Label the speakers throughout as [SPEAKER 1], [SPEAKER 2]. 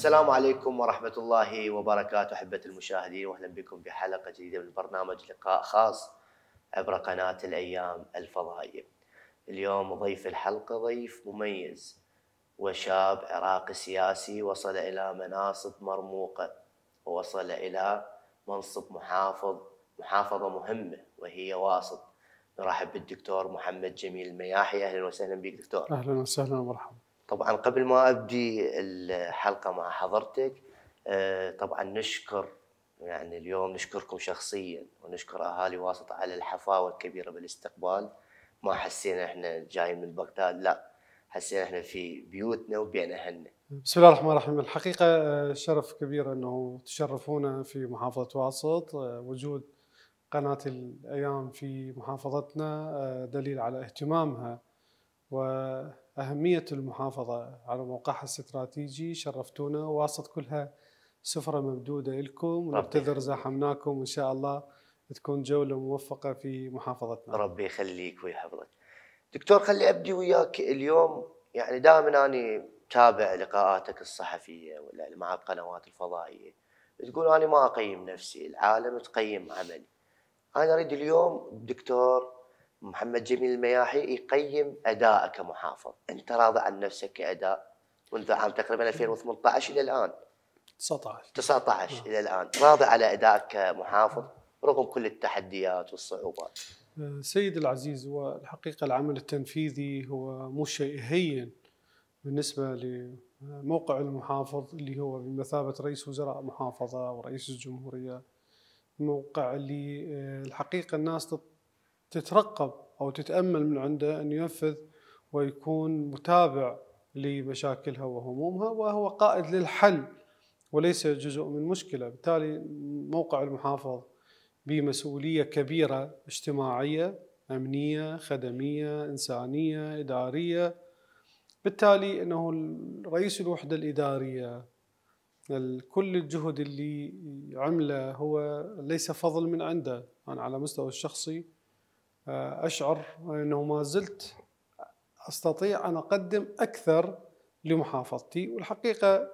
[SPEAKER 1] السلام عليكم ورحمة الله وبركاته أحبة المشاهدين وأهلا بكم بحلقة جديدة من برنامج لقاء خاص عبر قناة الأيام الفضائية اليوم ضيف الحلقة ضيف مميز وشاب عراقي سياسي وصل إلى مناصب مرموقة ووصل إلى منصب محافظ محافظة مهمة وهي واسط نرحب بالدكتور محمد جميل المياحي أهلا وسهلا بك دكتور أهلا
[SPEAKER 2] وسهلا ومرحبا
[SPEAKER 1] طبعا قبل ما ابدي الحلقه مع حضرتك آه، طبعا نشكر يعني اليوم نشكركم شخصيا ونشكر اهالي واسط على الحفاوه الكبيره بالاستقبال ما حسينا احنا جايين من بغداد لا حسينا احنا في بيوتنا وبين اهلنا
[SPEAKER 2] بسم الله الرحمن الرحيم الحقيقه آه، شرف كبير انه تشرفونا في محافظه واسط آه، وجود قناه الايام في محافظتنا دليل على اهتمامها و أهمية المحافظة على موقعها الاستراتيجي شرفتونا واسط كلها سفرة ممدودة لكم ونعتذر زاحمناكم وإن شاء الله تكون جولة موفقة في محافظتنا
[SPEAKER 1] ربي يخليك ويحفظك دكتور خلي أبدي وياك اليوم يعني دائما أنا تابع لقاءاتك الصحفية ولا مع القنوات الفضائية تقول أنا ما أقيم نفسي العالم تقيم عملي أنا أريد اليوم دكتور محمد جميل المياحي يقيم ادائك كمحافظ، انت راضي عن نفسك كاداء منذ عام تقريبا 2018 الى الان 19 19 آه. الى الان راضي على ادائك كمحافظ رغم كل التحديات والصعوبات
[SPEAKER 2] آه، سيد العزيز هو الحقيقه العمل التنفيذي هو مو شيء هين بالنسبه لموقع المحافظ اللي هو بمثابه رئيس وزراء محافظه ورئيس الجمهوريه موقع اللي آه، الحقيقه الناس تترقب أو تتأمل من عنده أن ينفذ ويكون متابع لمشاكلها وهمومها وهو قائد للحل وليس جزء من مشكلة بالتالي موقع المحافظ بمسؤولية كبيرة اجتماعية أمنية خدمية إنسانية إدارية بالتالي أنه رئيس الوحدة الإدارية كل الجهد اللي عمله هو ليس فضل من عنده أنا على مستوى الشخصي اشعر انه ما زلت استطيع ان اقدم اكثر لمحافظتي والحقيقه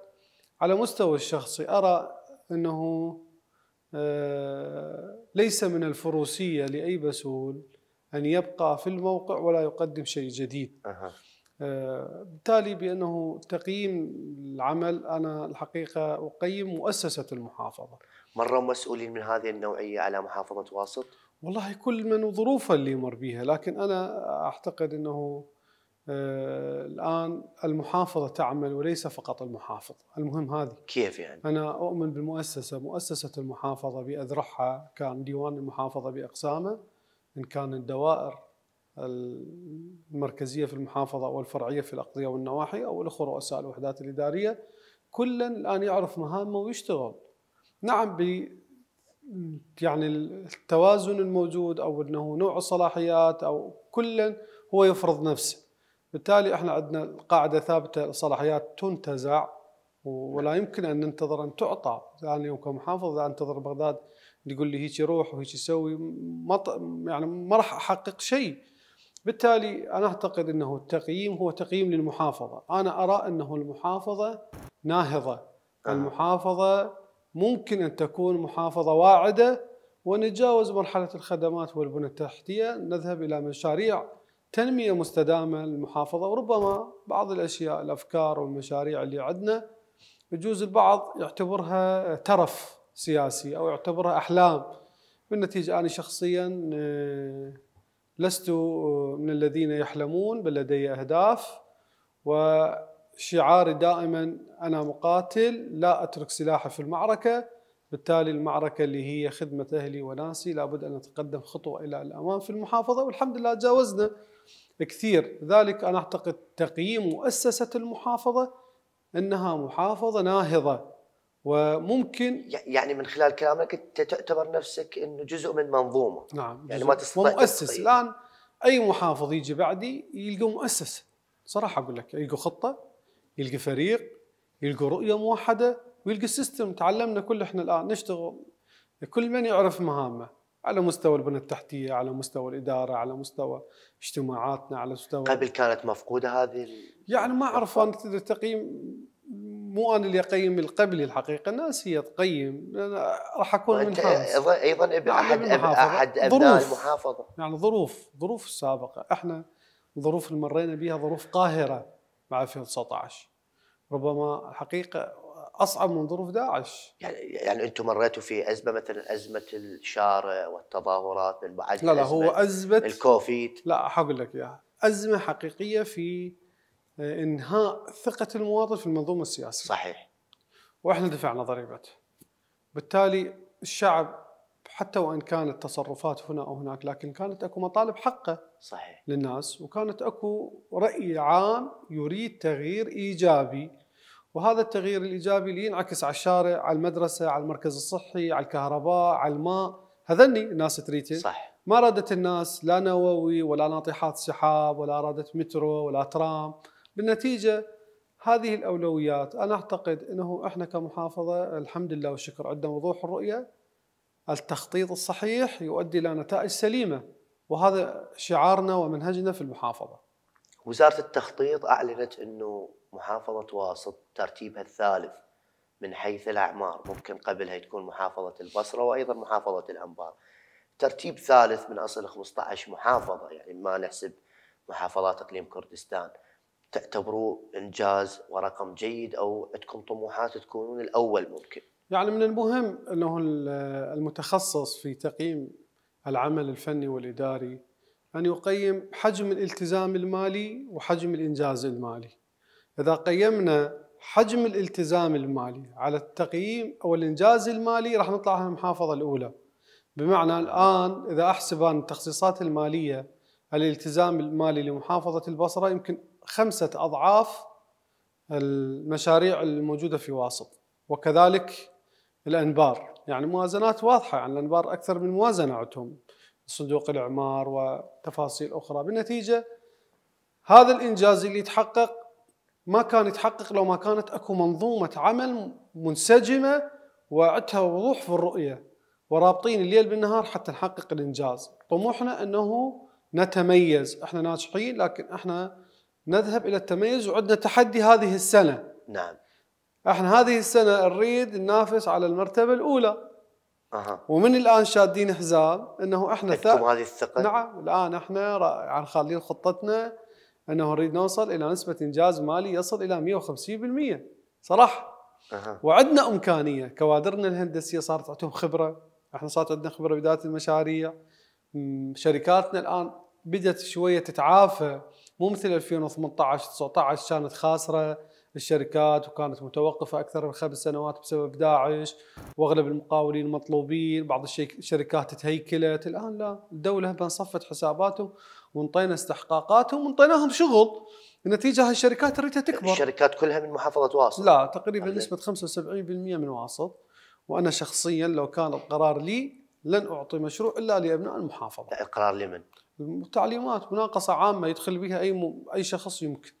[SPEAKER 2] على مستوى الشخصي ارى انه آه، ليس من الفروسيه لاي مسؤول ان يبقى في الموقع ولا يقدم شيء جديد. أه. بالتالي بانه تقييم العمل انا الحقيقه اقيم مؤسسه المحافظه.
[SPEAKER 1] مروا مسؤولين من هذه النوعيه على محافظه واسط؟
[SPEAKER 2] والله كل من وظروفه اللي يمر بها لكن أنا أعتقد أنه آه، الآن المحافظة تعمل وليس فقط المحافظ المهم هذه كيف يعني؟ أنا أؤمن بالمؤسسة مؤسسة المحافظة بأذرعها كان ديوان المحافظة بأقسامه إن كان الدوائر المركزية في المحافظة أو الفرعية في الأقضية والنواحي أو الأخوة رؤساء الوحدات الإدارية كلا الآن يعرف مهامه ويشتغل نعم يعني التوازن الموجود او انه نوع الصلاحيات او كل هو يفرض نفسه بالتالي احنا عندنا قاعده ثابته الصلاحيات تنتزع ولا يمكن ان ننتظر ان تعطى يعني يوم كمحافظ انتظر بغداد تقول لي هيك روح وهيك سوي ما يعني ما راح احقق شيء بالتالي انا اعتقد انه التقييم هو تقييم للمحافظه انا ارى انه المحافظه ناهضه آه. المحافظه ممكن أن تكون محافظة واعدة ونتجاوز مرحلة الخدمات والبنى التحتية نذهب إلى مشاريع تنمية مستدامة للمحافظة وربما بعض الأشياء الأفكار والمشاريع اللي عندنا يجوز البعض يعتبرها ترف سياسي أو يعتبرها أحلام بالنتيجة أنا شخصيا آه، لست آه، من الذين يحلمون بل لدي أهداف و شعاري دائما انا مقاتل لا اترك سلاحي في المعركه بالتالي المعركه اللي هي خدمه اهلي وناسي لابد ان نتقدم خطوه الى الامام في المحافظه والحمد لله جاوزنا كثير ذلك انا اعتقد تقييم مؤسسه المحافظه انها محافظه ناهضه وممكن يعني من
[SPEAKER 1] خلال كلامك انت تعتبر نفسك انه جزء من منظومه نعم يعني ما
[SPEAKER 2] تستطيع مؤسس الان اي محافظ يجي بعدي يلقى مؤسسه صراحه اقول لك يلقى خطه يلقى فريق يلقى رؤيه موحده ويلقى سيستم تعلمنا كل احنا الان نشتغل كل من يعرف مهامه على مستوى البنى التحتيه على مستوى الاداره على مستوى اجتماعاتنا على مستوى قبل
[SPEAKER 1] كانت مفقوده هذه
[SPEAKER 2] يعني ما اعرف انا التقييم مو انا اللي اقيم القبلي الحقيقه الناس هي تقيم راح اكون من حافظ ايضا ابن احد احد ابناء المحافظه يعني ظروف ظروف السابقه احنا الظروف اللي مرينا بها ظروف قاهره مع 2019 ربما حقيقه اصعب من ظروف داعش يعني يعني
[SPEAKER 1] انتم مريتوا في ازمه مثلا ازمه الشارع والتظاهرات من بعد لا لا هو ازمه
[SPEAKER 2] الكوفيد لا حقول لك اياها ازمه حقيقيه في آه، انهاء ثقه المواطن في المنظومه السياسيه صحيح واحنا دفعنا ضريبته بالتالي الشعب حتى وان كانت تصرفات هنا او هناك لكن كانت اكو مطالب حقه صحيح للناس وكانت اكو راي عام يريد تغيير ايجابي وهذا التغيير الايجابي اللي ينعكس على الشارع على المدرسه على المركز الصحي على الكهرباء على الماء هذني الناس تريته صح ما رادت الناس لا نووي ولا ناطحات سحاب ولا رادت مترو ولا ترام بالنتيجه هذه الاولويات انا اعتقد انه احنا كمحافظه الحمد لله والشكر عندنا وضوح الرؤيه التخطيط الصحيح يؤدي الى نتائج سليمه وهذا شعارنا ومنهجنا في المحافظه.
[SPEAKER 1] وزاره التخطيط اعلنت انه محافظه واسط ترتيبها الثالث من حيث الاعمار، ممكن قبلها تكون محافظه البصره وايضا محافظه الانبار. ترتيب ثالث من اصل 15 محافظه يعني ما نحسب محافظات اقليم كردستان. تعتبروه انجاز ورقم جيد او عندكم طموحات تكونون الاول ممكن؟
[SPEAKER 2] يعني من المهم انه المتخصص في تقييم العمل الفني والاداري ان يقيم حجم الالتزام المالي وحجم الانجاز المالي. اذا قيمنا حجم الالتزام المالي على التقييم او الانجاز المالي راح نطلع على المحافظه الاولى. بمعنى الان اذا احسب عن التخصيصات الماليه الالتزام المالي لمحافظه البصره يمكن خمسه اضعاف المشاريع الموجوده في واسط وكذلك الانبار يعني موازنات واضحه عن يعني الانبار اكثر من موازنه عندهم صندوق الاعمار وتفاصيل اخرى بالنتيجه هذا الانجاز اللي يتحقق ما كان يتحقق لو ما كانت اكو منظومه عمل منسجمه وعندها وضوح في الرؤيه ورابطين الليل بالنهار حتى نحقق الانجاز طموحنا انه نتميز احنا ناجحين لكن احنا نذهب الى التميز وعندنا تحدي هذه السنه نعم احنا هذه السنه نريد ننافس على المرتبه الاولى أه. ومن الان شادين حزام انه احنا ثق... هذه الثقه نعم الان احنا عن يعني خالين خطتنا انه نريد نوصل الى نسبه انجاز مالي يصل الى 150% صراحه أه. وعندنا امكانيه كوادرنا الهندسيه صارت عندهم خبره احنا صارت عندنا خبره بدايه المشاريع شركاتنا الان بدات شويه تتعافى مو مثل 2018 19 كانت خاسره للشركات وكانت متوقفة أكثر من خمس سنوات بسبب داعش وأغلب المقاولين مطلوبين بعض الشركات تهيكلت الآن لا الدولة صفت حساباتهم وانطينا استحقاقاتهم وانطيناهم شغل نتيجة هالشركات ريتها تكبر الشركات كلها من محافظة واسط لا تقريبا نسبة 75% من واسط وأنا شخصيا لو كان القرار لي لن أعطي مشروع إلا لأبناء المحافظة القرار لمن؟ تعليمات مناقصة عامة يدخل بها أي م... أي شخص يمكن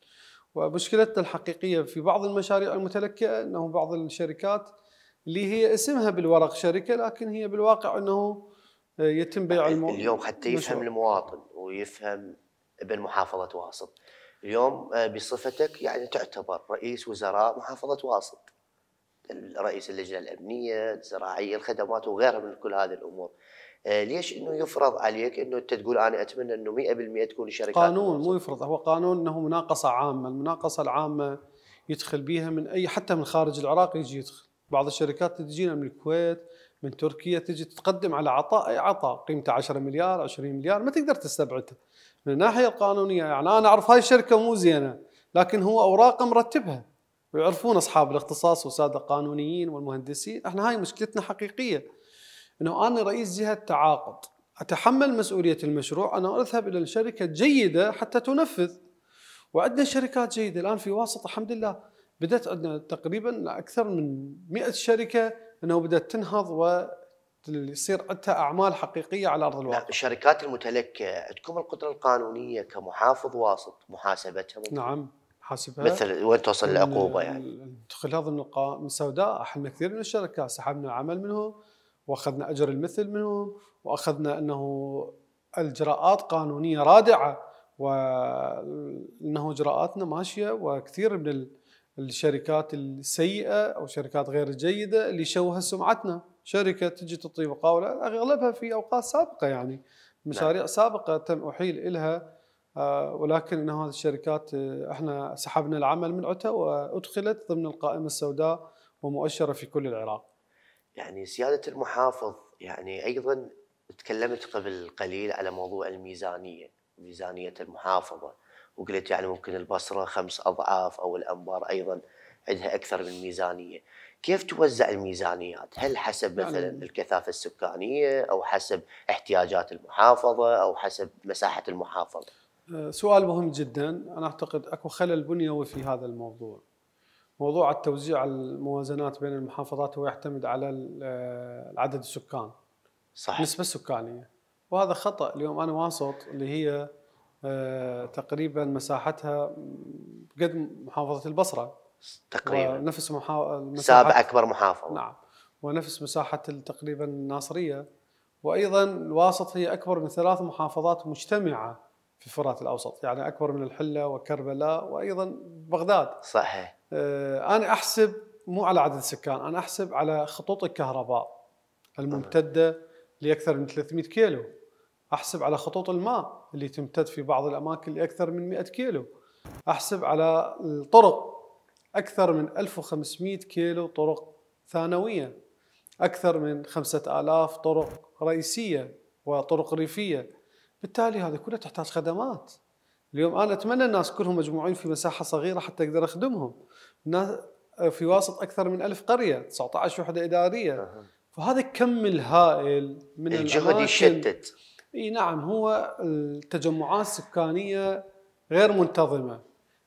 [SPEAKER 2] ومشكلتنا الحقيقية في بعض المشاريع المتلكئة أنه بعض الشركات اللي هي اسمها بالورق شركة لكن هي بالواقع أنه يتم بيع طيب، المو... اليوم حتى يفهم مشروع. المواطن
[SPEAKER 1] ويفهم ابن محافظة واسط اليوم آه، بصفتك يعني تعتبر رئيس وزراء محافظة واسط رئيس اللجنة الأمنية الزراعية الخدمات وغيرها من كل هذه الأمور آه، ليش انه يفرض عليك انه انت تقول انا اتمنى انه 100% تكون الشركات قانون
[SPEAKER 2] مو يفرض هو قانون انه مناقصه عامه، المناقصه العامه يدخل بيها من اي حتى من خارج العراق يجي يدخل، بعض الشركات تجينا من الكويت من تركيا تجي تقدم على عطاء اي عطاء قيمته 10 مليار 20 مليار ما تقدر تستبعده. من الناحيه القانونيه يعني انا اعرف هاي الشركه مو زينه لكن هو اوراقه مرتبها ويعرفون اصحاب الاختصاص وساده القانونيين والمهندسين احنا هاي مشكلتنا حقيقيه انه انا رئيس جهه تعاقد اتحمل مسؤوليه المشروع انا اذهب الى الشركه جيده حتى تنفذ وعندنا شركات جيده الان في واسطه الحمد لله بدات عندنا تقريبا اكثر من 100 شركه انه بدات تنهض و يصير عندها اعمال حقيقيه على ارض الواقع.
[SPEAKER 1] الشركات المتلكه عندكم القدره القانونيه كمحافظ واسط محاسبتها نعم
[SPEAKER 2] حاسبها مثل
[SPEAKER 1] وين توصل العقوبه يعني؟
[SPEAKER 2] خلال ضمن القوائم السوداء احنا كثير من الشركات سحبنا العمل منهم واخذنا اجر المثل منهم واخذنا انه الاجراءات قانونيه رادعه وانه اجراءاتنا ماشيه وكثير من الشركات السيئه او شركات غير الجيده اللي شوهت سمعتنا شركه تجي تعطي مقاوله اغلبها في اوقات سابقه يعني نعم. مشاريع نعم. سابقه تم احيل الها آه، ولكن انه هذه الشركات آه، احنا سحبنا العمل من عتها وادخلت ضمن القائمه السوداء ومؤشره في كل العراق.
[SPEAKER 1] يعني سيادة المحافظ يعني أيضا تكلمت قبل قليل على موضوع الميزانية ميزانية المحافظة وقلت يعني ممكن البصرة خمس أضعاف أو الأنبار أيضا عندها أكثر من ميزانية كيف توزع الميزانيات؟ هل حسب يعني مثلا الكثافة السكانية أو حسب احتياجات المحافظة أو حسب مساحة المحافظة؟
[SPEAKER 2] آه، سؤال مهم جدا أنا أعتقد أكو خلل بنيوي في هذا الموضوع موضوع التوزيع الموازنات بين المحافظات هو يعتمد على آه، عدد السكان صحيح النسبة السكانية وهذا خطأ اليوم أنا واسط اللي هي آه، تقريبا مساحتها قد محافظة البصرة تقريبا نفس محا... سابع
[SPEAKER 1] أكبر محافظة نعم
[SPEAKER 2] ونفس مساحة تقريبا الناصرية وأيضا الواسط هي أكبر من ثلاث محافظات مجتمعة في الفرات الأوسط يعني أكبر من الحلة وكربلاء وأيضا بغداد صحيح آه، انا احسب مو على عدد السكان انا احسب على خطوط الكهرباء الممتده لاكثر من 300 كيلو احسب على خطوط الماء اللي تمتد في بعض الاماكن لاكثر من 100 كيلو احسب على الطرق اكثر من 1500 كيلو طرق ثانويه اكثر من 5000 طرق رئيسيه وطرق ريفيه بالتالي هذه كلها تحتاج خدمات اليوم انا اتمنى الناس كلهم مجموعين في مساحه صغيره حتى اقدر اخدمهم الناس آه، في واسط اكثر من ألف قريه 19 وحده اداريه فهذا الكم الهائل من الجهد يشتت اي نعم هو التجمعات السكانيه غير منتظمه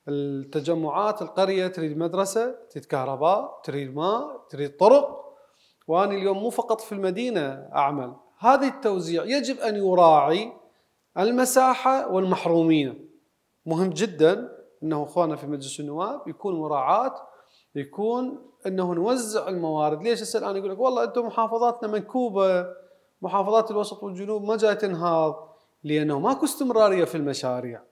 [SPEAKER 2] التجمعات القريه تريد مدرسه تريد كهرباء تريد ماء تريد طرق وانا اليوم مو فقط في المدينه اعمل هذه التوزيع يجب ان يراعي المساحه والمحرومين مهم جدا انه اخواننا في مجلس النواب يكون مراعاه يكون انه نوزع الموارد، ليش هسه الان يقول لك والله انتم محافظاتنا منكوبه محافظات الوسط والجنوب ما جايه تنهض لانه ماكو استمراريه في المشاريع.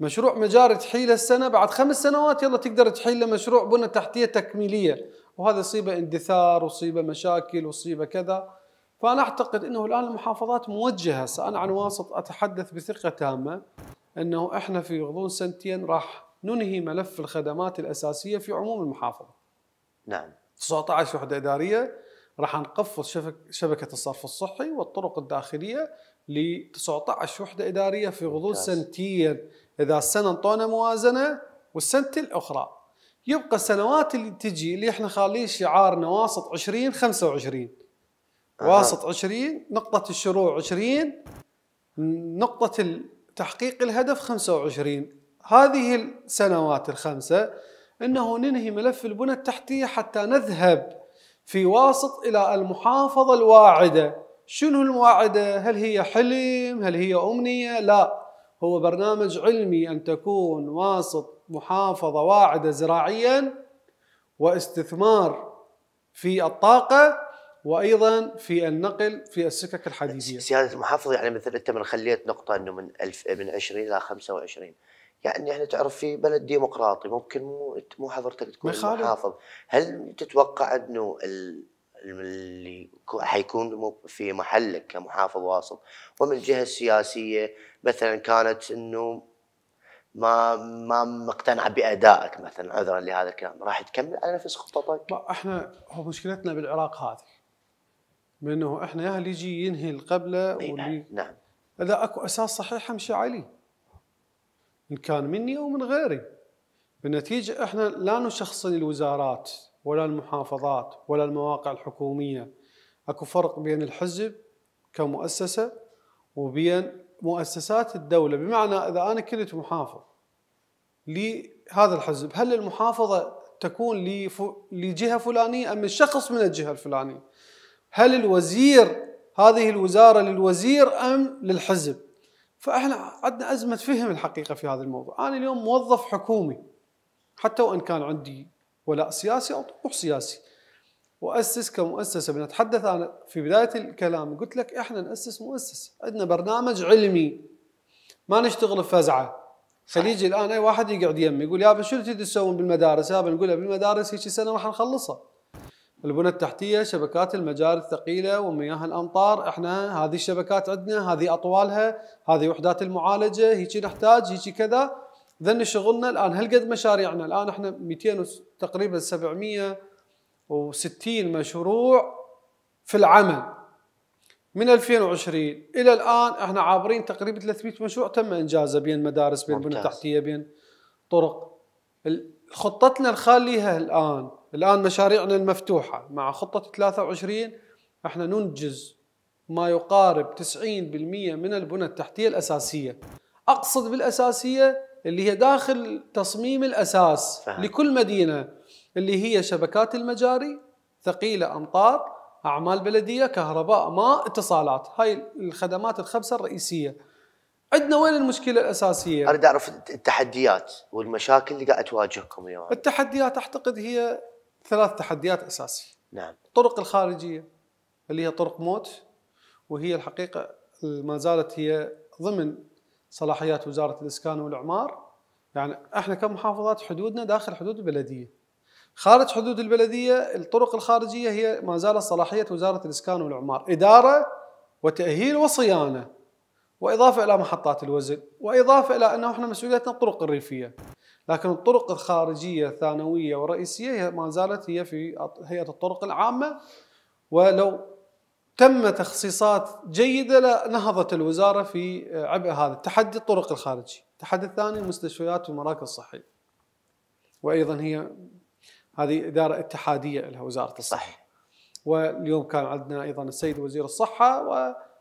[SPEAKER 2] مشروع مجاري تحيله السنه بعد خمس سنوات يلا تقدر تحيله مشروع بنى تحتيه تكميليه، وهذا يصيبه اندثار ويصيبه مشاكل ويصيبه كذا. فانا اعتقد انه الان المحافظات موجهه انا عن واسط اتحدث بثقه تامه أنه إحنا في غضون سنتين راح ننهي ملف الخدمات الأساسية في عموم المحافظة نعم 19 وحدة إدارية راح نقفز شبك شبكة الصرف الصحي والطرق الداخلية ل 19 وحدة إدارية في غضون سنتين إذا السنة انطونا موازنة والسنة الأخرى يبقى السنوات اللي تجي اللي احنا خالين شعارنا واسط 20 25 واسط 20 نقطة الشروع 20 نقطة تحقيق الهدف 25 هذه السنوات الخمسة أنه ننهي ملف البنى التحتية حتى نذهب في واسط إلى المحافظة الواعدة شنو الواعدة؟ هل هي حلم؟ هل هي أمنية؟ لا هو برنامج علمي أن تكون واسط محافظة واعدة زراعيا واستثمار في الطاقة وايضا
[SPEAKER 1] في النقل في السكك الحديديه سياده المحافظ يعني مثل انت من خليت نقطه انه من الف من 20 الى 25 يعني احنا تعرف في بلد ديمقراطي ممكن مو مو حضرتك تكون محافظ هل تتوقع انه اللي حيكون في محلك كمحافظ واصل ومن الجهه السياسيه مثلا كانت انه ما ما مقتنع بادائك مثلا عذرا لهذا الكلام راح تكمل على نفس خططك؟
[SPEAKER 2] احنا هو مشكلتنا بالعراق هذه بانه احنا يا اللي يجي ينهي القبله واللي نعم اذا نعم. اكو اساس صحيح امشي عليه ان كان مني او من غيري بالنتيجه احنا لا نشخصن الوزارات ولا المحافظات ولا المواقع الحكوميه اكو فرق بين الحزب كمؤسسه وبين مؤسسات الدوله بمعنى اذا انا كنت محافظ لهذا الحزب هل المحافظه تكون لجهه فلانيه ام الشخص من الجهه الفلانيه هل الوزير هذه الوزارة للوزير أم للحزب فإحنا عندنا أزمة فهم الحقيقة في هذا الموضوع أنا اليوم موظف حكومي حتى وإن كان عندي ولاء سياسي أو طموح سياسي وأسس كمؤسسة بنتحدث أنا في بداية الكلام قلت لك إحنا نأسس مؤسسة عندنا برنامج علمي ما نشتغل بفزعة خليجي الآن أي واحد يقعد يمي يقول يا شنو تريد تسوون بالمدارس يابا نقولها بالمدارس هيك سنة ما حنخلصها البنى التحتية شبكات المجاري الثقيلة ومياه الأمطار احنا هذه الشبكات عندنا هذه أطوالها هذه وحدات المعالجة هيك نحتاج هيك كذا ذن شغلنا الآن هالقد مشاريعنا الآن احنا 200 تقريبا 760 مشروع في العمل من 2020 إلى الآن احنا عابرين تقريبا 300 مشروع تم إنجازه بين مدارس بين البنى التحتية بين طرق خطتنا الخاليه الآن الآن مشاريعنا المفتوحة مع خطة 23 احنا ننجز ما يقارب 90% من البنى التحتية الأساسية أقصد بالأساسية اللي هي داخل تصميم الأساس صحيح. لكل مدينة اللي هي شبكات المجاري ثقيلة أمطار أعمال بلدية كهرباء ماء اتصالات هاي الخدمات الخمسة الرئيسية عندنا وين المشكلة الأساسية؟ أريد
[SPEAKER 1] أعرف التحديات والمشاكل اللي قاعد تواجهكم اليوم
[SPEAKER 2] التحديات أعتقد هي ثلاث تحديات اساسيه نعم الطرق الخارجيه اللي هي طرق موت وهي الحقيقه ما زالت هي ضمن صلاحيات وزاره الاسكان والاعمار يعني احنا كمحافظات حدودنا داخل حدود البلديه خارج حدود البلديه الطرق الخارجيه هي ما زالت صلاحيه وزاره الاسكان والاعمار اداره وتاهيل وصيانه واضافه الى محطات الوزن واضافه الى انه احنا مسؤوليتنا الطرق الريفيه لكن الطرق الخارجية الثانوية والرئيسية ما زالت هي في هيئة الطرق العامة ولو تم تخصيصات جيدة لنهضت الوزارة في آه، عبء هذا التحدي الطرق الخارجي التحدي الثاني المستشفيات والمراكز الصحية وأيضا هي هذه إدارة اتحادية لها وزارة الصحة صح. واليوم كان عندنا أيضا السيد وزير الصحة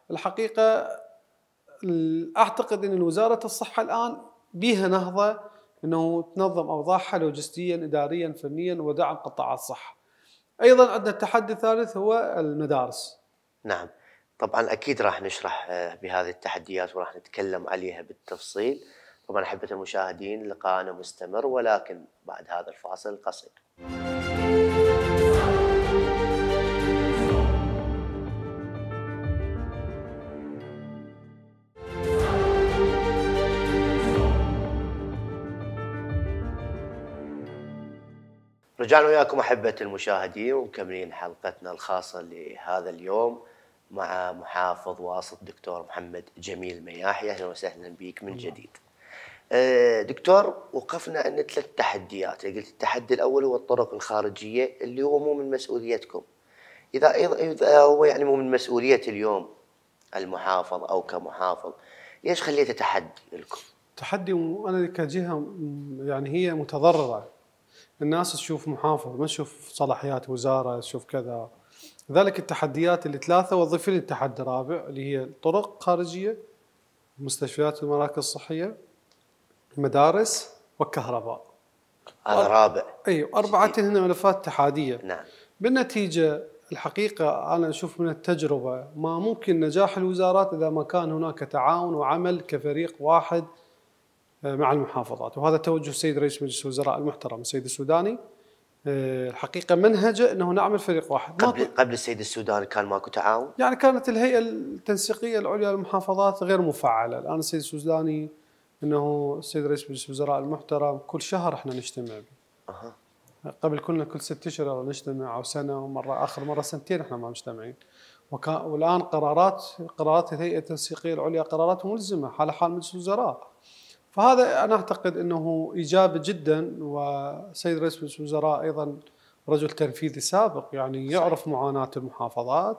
[SPEAKER 2] والحقيقة أعتقد أن وزارة الصحة الآن بها نهضة انه تنظم اوضاعها لوجستيا اداريا فنيا ودعم قطاعات الصحه. ايضا عندنا التحدي الثالث هو المدارس.
[SPEAKER 1] نعم. طبعا اكيد راح نشرح آه، بهذه التحديات وراح نتكلم عليها بالتفصيل. طبعا احبه المشاهدين لقاءنا مستمر ولكن بعد هذا الفاصل القصير. رجعنا وياكم أحبة المشاهدين ومكملين حلقتنا الخاصة لهذا اليوم مع محافظ واسط دكتور محمد جميل مياحي أهلا وسهلا بك من جديد آه، دكتور وقفنا أن ثلاث تحديات قلت التحدي الأول هو الطرق الخارجية اللي هو مو من مسؤوليتكم إذا, إذا هو يعني مو من مسؤولية اليوم المحافظ أو كمحافظ ليش خليته تحدي
[SPEAKER 2] لكم؟ تحدي وانا كجهه يعني هي متضرره الناس تشوف محافظ ما تشوف صلاحيات وزاره تشوف كذا ذلك التحديات اللي ثلاثه وظيف لي التحدي الرابع اللي هي الطرق الخارجيه مستشفيات والمراكز الصحيه المدارس والكهرباء هذا رابع اي اربعه هنا ملفات تحاديه نعم بالنتيجه الحقيقه انا اشوف من التجربه ما ممكن نجاح الوزارات اذا ما كان هناك تعاون وعمل كفريق واحد آه، مع المحافظات وهذا توجه السيد رئيس مجلس الوزراء المحترم السيد السوداني آه، الحقيقه منهجه انه نعمل فريق واحد قبل قبل السيد السوداني كان ماكو تعاون؟ يعني كانت الهيئه التنسيقيه العليا للمحافظات غير مفعله، الان السيد السوداني انه السيد رئيس مجلس الوزراء المحترم كل شهر احنا نجتمع أه. قبل كنا كل ست اشهر نجتمع او سنه ومره اخر مره سنتين احنا ما مجتمعين وكان والان قرارات قرارات الهيئه التنسيقيه العليا قرارات ملزمه على حال مجلس الوزراء فهذا انا اعتقد انه ايجابي جدا والسيد رئيس مجلس الوزراء ايضا رجل تنفيذي سابق يعني يعرف معاناه المحافظات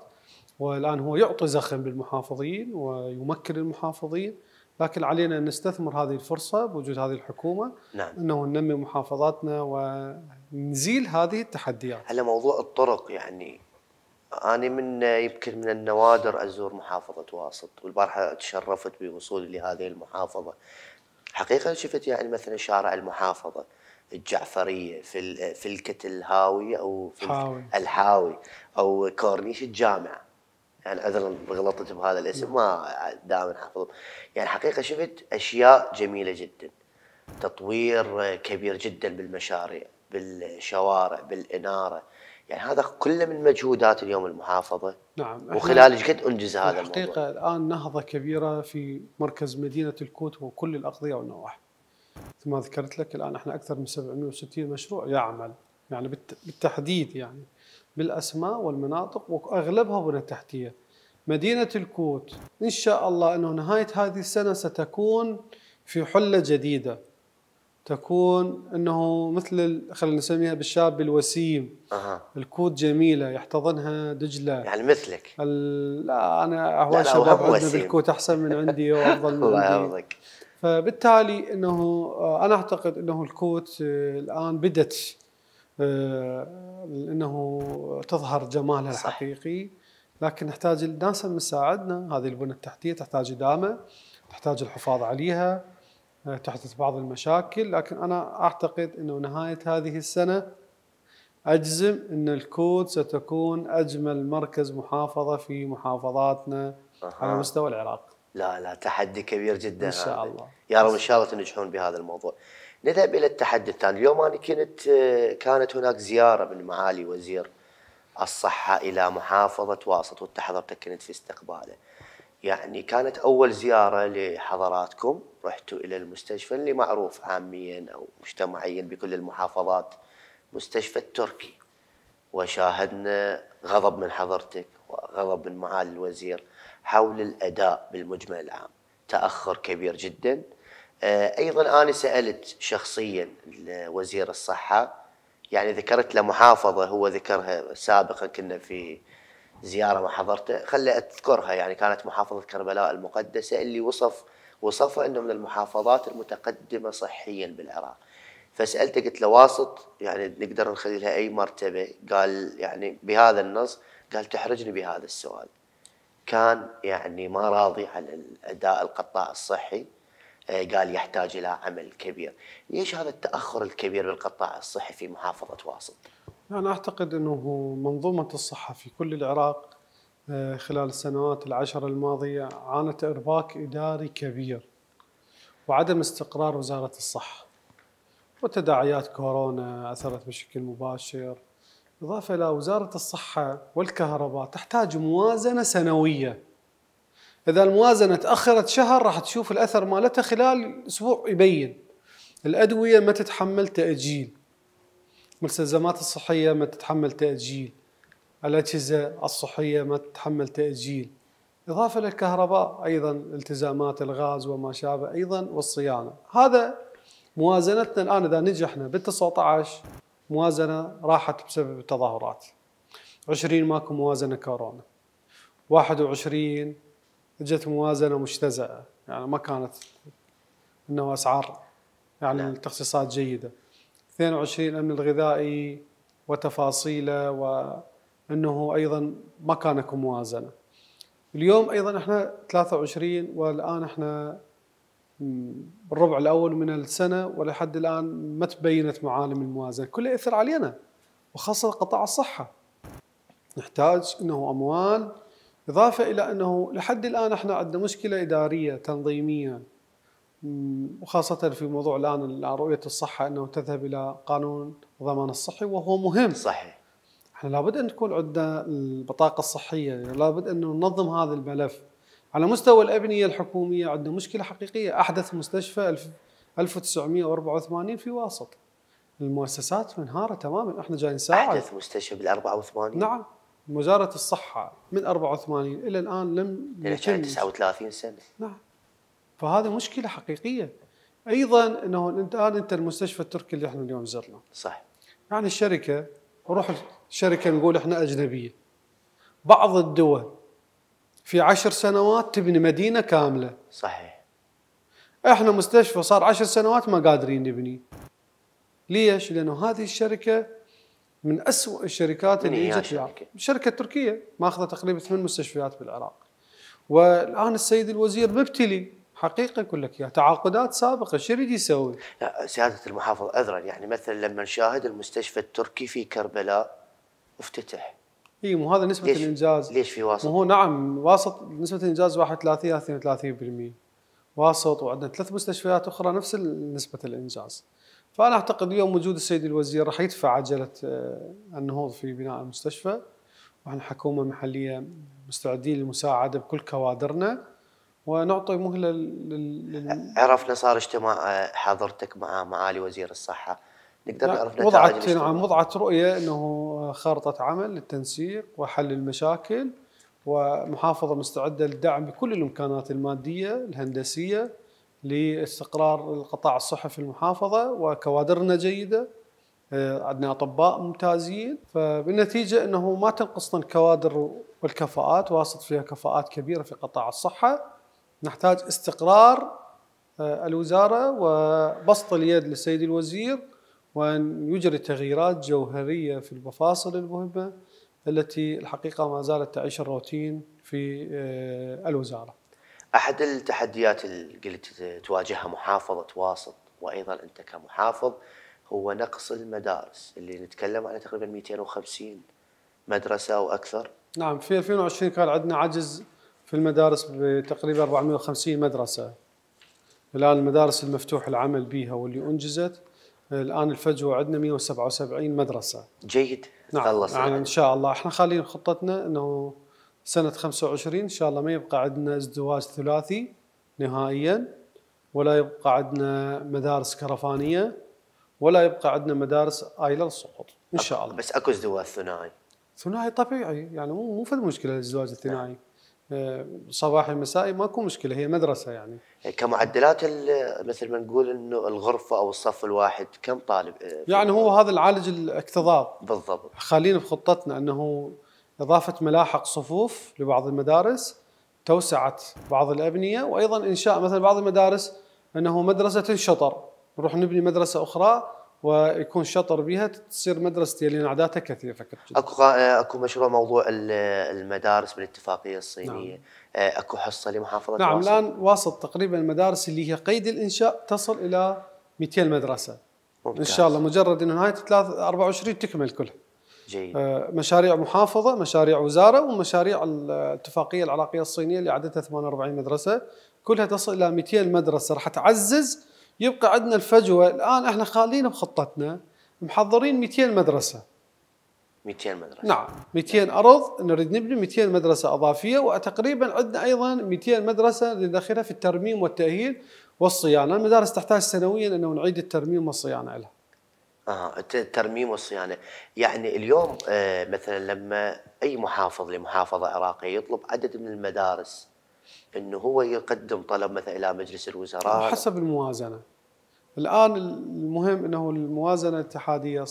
[SPEAKER 2] والان هو يعطي زخم للمحافظين ويمكن المحافظين لكن علينا ان نستثمر هذه الفرصه بوجود هذه الحكومه نعم. انه ننمي محافظاتنا ونزيل هذه التحديات.
[SPEAKER 1] هلا موضوع الطرق يعني انا من يمكن من النوادر ازور محافظه واسط والبارحه تشرفت بوصولي لهذه المحافظه حقيقه شفت يعني مثلا شارع المحافظه الجعفريه في في الكتل الهاوي او في حاوي. الحاوي او كورنيش الجامعه يعني عذرا غلطت بهذا الاسم ما دائما حافظ يعني حقيقه شفت اشياء جميله جدا تطوير كبير جدا بالمشاريع بالشوارع بالاناره يعني هذا كله من مجهودات اليوم المحافظه
[SPEAKER 2] نعم وخلال قد
[SPEAKER 1] انجز هذا الموضوع
[SPEAKER 2] الحقيقه الان نهضه كبيره في مركز مدينه الكوت وكل الاقضيه والنواحي ما ذكرت لك الان احنا اكثر من 760 مشروع يعمل يعني بالتحديد يعني بالاسماء والمناطق واغلبها بنى تحتيه مدينه الكوت ان شاء الله انه نهايه هذه السنه ستكون في حله جديده تكون انه مثل خلينا نسميها بالشاب الوسيم أه. الكود جميله يحتضنها دجله يعني مثلك لا انا اهواء شباب عندنا بالكوت احسن من عندي وافضل من عندي الله فبالتالي انه آه، انا اعتقد انه الكوت آه، الان بدت آه، انه تظهر جمالها الحقيقي لكن نحتاج الناس اللي هذه البنى التحتيه تحتاج ادامه تحتاج الحفاظ عليها آه، تحدث بعض المشاكل لكن أنا أعتقد أنه نهاية هذه السنة أجزم أن الكود ستكون أجمل مركز محافظة في محافظاتنا أه. على مستوى العراق
[SPEAKER 1] لا لا تحدي كبير جدا إن شاء الله يا رب إن شاء الله تنجحون بهذا الموضوع نذهب إلى التحدي الثاني اليوم أنا كنت آه، كانت هناك زيارة من معالي وزير الصحة إلى محافظة واسط وانت حضرتك كنت في استقباله يعني كانت أول زيارة لحضراتكم رحت إلى المستشفى اللي معروف عاميا أو مجتمعيا بكل المحافظات مستشفى التركي وشاهدنا غضب من حضرتك وغضب من معالي الوزير حول الأداء بالمجمل العام تأخر كبير جدا آه، أيضا أنا سألت شخصيا وزير الصحة يعني ذكرت له محافظة هو ذكرها سابقا كنا في زيارة مع حضرته خلى أذكرها يعني كانت محافظة كربلاء المقدسة اللي وصف وصفه انه من المحافظات المتقدمه صحيا بالعراق فسالته قلت له واسط يعني نقدر نخلي لها اي مرتبه قال يعني بهذا النص قال تحرجني بهذا السؤال كان يعني ما راضي عن الاداء القطاع الصحي آه، قال يحتاج الى عمل كبير ليش هذا التاخر الكبير بالقطاع الصحي في محافظه واسط
[SPEAKER 2] انا اعتقد انه منظومه الصحه في كل العراق آه، خلال السنوات العشر الماضية عانت إرباك إداري كبير وعدم استقرار وزارة الصحة وتداعيات كورونا أثرت بشكل مباشر إضافة إلى وزارة الصحة والكهرباء تحتاج موازنة سنوية إذا الموازنة تأخرت شهر راح تشوف الأثر مالتها خلال أسبوع يبين الأدوية ما تتحمل تأجيل المستلزمات الصحية ما تتحمل تأجيل الأجهزة الصحية ما تتحمل تأجيل إضافة للكهرباء أيضا التزامات الغاز وما شابه أيضا والصيانة هذا موازنتنا الآن إذا نجحنا بال 19 موازنة راحت بسبب التظاهرات 20 ماكو موازنة كورونا 21 اجت موازنة مجتزأة يعني ما كانت انه اسعار يعني نعم. التخصيصات جيده 22 الامن الغذائي وتفاصيله و انه ايضا ما كان اكو موازنه. اليوم ايضا احنا 23 والان احنا بالربع الاول من السنه ولحد الان ما تبينت معالم الموازنه، كله ياثر علينا وخاصه قطاع الصحه. نحتاج انه اموال اضافه الى انه لحد الان احنا عندنا مشكله اداريه تنظيميه وخاصة في موضوع الآن رؤية الصحة أنه تذهب إلى قانون الضمان الصحي وهو مهم صحيح احنا لابد ان تكون عندنا البطاقه الصحيه، لابد ان ننظم هذا الملف. على مستوى الابنيه الحكوميه عندنا مشكله حقيقيه، احدث مستشفى 1984 في واسط. المؤسسات منهاره تماما، احنا جايين نساعد. احدث
[SPEAKER 1] مستشفى بال 84 نعم،
[SPEAKER 2] وزاره الصحه من 84 الى الان لم يتم
[SPEAKER 1] 39 سنه
[SPEAKER 2] نعم فهذا مشكله حقيقيه. ايضا انه الان انت المستشفى التركي اللي احنا اليوم زرنا. صح. يعني الشركه نروح الشركة نقول احنا أجنبية بعض الدول في عشر سنوات تبني مدينة كاملة صحيح احنا مستشفى صار عشر سنوات ما قادرين نبني ليش؟ لأنه هذه الشركة من أسوأ الشركات اللي اجت في العراق شركة تركية ماخذة تقريبا ثمان مستشفيات بالعراق والآن السيد الوزير مبتلي حقيقه اقول لك يا تعاقدات سابقه شو يريد يسوي؟ لا سياده المحافظ عذرا يعني مثلا لما نشاهد المستشفى
[SPEAKER 1] التركي في كربلاء افتتح
[SPEAKER 2] اي مو هذا نسبه ليش
[SPEAKER 1] الانجاز ليش في واسط؟ هو
[SPEAKER 2] نعم واسط نسبه الانجاز 31 32% واسط وعندنا ثلاث مستشفيات اخرى نفس نسبه الانجاز. فانا اعتقد اليوم وجود السيد الوزير راح يدفع عجله آه، النهوض في بناء المستشفى واحنا حكومه محليه مستعدين للمساعده بكل كوادرنا ونعطي مهله لل... لل...
[SPEAKER 1] عرفنا صار اجتماع حضرتك مع معالي وزير الصحه نقدر نعرف وضعت نعم
[SPEAKER 2] وضعت رؤيه انه خارطه عمل للتنسيق وحل المشاكل ومحافظه مستعده للدعم بكل الامكانات الماديه الهندسيه لاستقرار القطاع الصحي في المحافظه وكوادرنا جيده آه، عندنا اطباء ممتازين فبالنتيجه انه ما تنقصنا الكوادر والكفاءات واسط فيها كفاءات كبيره في قطاع الصحه نحتاج استقرار آه، الوزارة وبسط اليد للسيد الوزير وأن يجري تغييرات جوهرية في المفاصل المهمة التي الحقيقة ما زالت تعيش الروتين في آه، الوزارة
[SPEAKER 1] أحد التحديات اللي تواجهها محافظة واسط وأيضا أنت كمحافظ هو نقص المدارس اللي نتكلم عنه تقريبا 250 مدرسة أو أكثر
[SPEAKER 2] نعم في 2020 كان عندنا عجز في المدارس بتقريبا 450 مدرسة الآن المدارس المفتوح العمل بها واللي أنجزت الآن الفجوة عندنا 177 مدرسة
[SPEAKER 1] جيد نعم خلص يعني
[SPEAKER 2] إن شاء الله احنا خالين خطتنا أنه سنة 25 إن شاء الله ما يبقى عندنا ازدواج ثلاثي نهائيا ولا يبقى عندنا مدارس كرفانية ولا يبقى عندنا مدارس آيلة للسقوط إن شاء الله بس
[SPEAKER 1] أكو ازدواج ثنائي
[SPEAKER 2] ثنائي طبيعي يعني مو مو في المشكلة الازدواج الثنائي نعم. آه، صباحي مسائي ماكو مشكله هي مدرسه يعني
[SPEAKER 1] إيه، كمعدلات مثل ما نقول انه الغرفه او الصف الواحد كم طالب إيه، يعني هو
[SPEAKER 2] هذا العالج الاكتظاظ بالضبط خلينا بخطتنا انه اضافه ملاحق صفوف لبعض المدارس توسعه بعض الابنيه وايضا انشاء مثلا بعض المدارس انه مدرسه الشطر نروح نبني مدرسه اخرى ويكون شطر بها تصير مدرستي لان عاداتها كثيره فكرت جدا.
[SPEAKER 1] اكو اكو مشروع موضوع المدارس بالاتفاقيه الصينيه نعم. آه، اكو حصه لمحافظه نعم واسط. الان
[SPEAKER 2] واسط تقريبا المدارس اللي هي قيد الانشاء تصل الى 200 مدرسه ممتاز. ان شاء الله مجرد انه نهايه 3 24 تكمل كلها جيد آه، مشاريع محافظه مشاريع وزاره ومشاريع الاتفاقيه العراقيه الصينيه اللي عددها 48 مدرسه كلها تصل الى 200 مدرسه راح تعزز يبقى عندنا الفجوه الان احنا خالين بخطتنا محضرين 200 مدرسه
[SPEAKER 1] 200 مدرسه
[SPEAKER 2] نعم 200 ارض نريد نبني 200 مدرسه اضافيه وتقريبا عندنا ايضا 200 مدرسه ندخلها في الترميم والتاهيل والصيانه المدارس تحتاج سنويا انه نعيد الترميم والصيانه لها
[SPEAKER 1] اها الترميم والصيانه يعني اليوم آه، مثلا لما اي محافظ لمحافظه عراقيه يطلب عدد من المدارس انه هو يقدم طلب مثلا الى مجلس الوزراء حسب
[SPEAKER 2] الموازنه الان المهم انه الموازنه الاتحاديه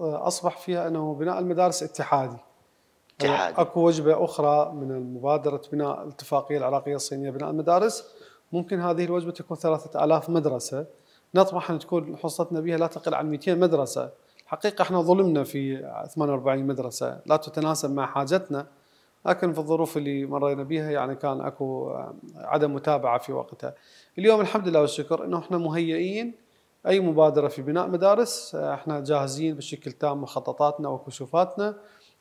[SPEAKER 2] اصبح فيها انه بناء المدارس اتحادي اتحادي اكو وجبه اخرى من مبادره بناء الاتفاقيه العراقيه الصينيه بناء المدارس ممكن هذه الوجبه تكون 3000 مدرسه نطمح ان تكون حصتنا بها لا تقل عن 200 مدرسه الحقيقه احنا ظلمنا في 48 مدرسه لا تتناسب مع حاجتنا لكن في الظروف اللي مرينا بها يعني كان اكو آه، عدم متابعه في وقتها. اليوم الحمد لله والشكر انه احنا مهيئين اي مبادره في بناء مدارس آه، احنا جاهزين بشكل تام مخططاتنا وكشوفاتنا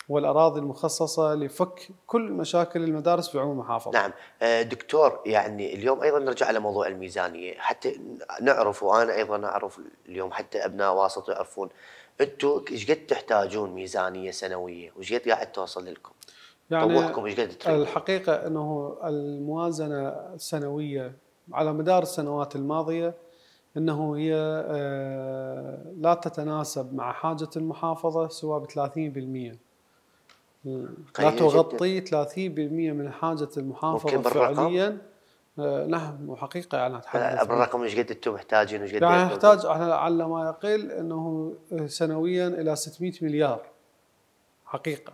[SPEAKER 2] والاراضي المخصصه لفك كل مشاكل المدارس في عموم المحافظه.
[SPEAKER 1] نعم، آه، دكتور يعني اليوم ايضا نرجع على موضوع الميزانيه، حتى نعرف وانا ايضا اعرف اليوم حتى ابناء واسط يعرفون انتم ايش قد تحتاجون ميزانيه سنويه؟ وايش قد قاعد توصل لكم؟ يعني
[SPEAKER 2] الحقيقه انه الموازنه السنويه على مدار السنوات الماضيه انه هي آه، لا تتناسب مع حاجه المحافظه سوى ب 30% لا تغطي جداً. 30% من حاجه المحافظه فعليا آه، نعم وحقيقه يعني اتحدث آه، بالرقم
[SPEAKER 1] ايش قد انتم محتاجين ايش قد يعني نحتاج
[SPEAKER 2] احنا على ما يقل انه سنويا الى 600 مليار حقيقه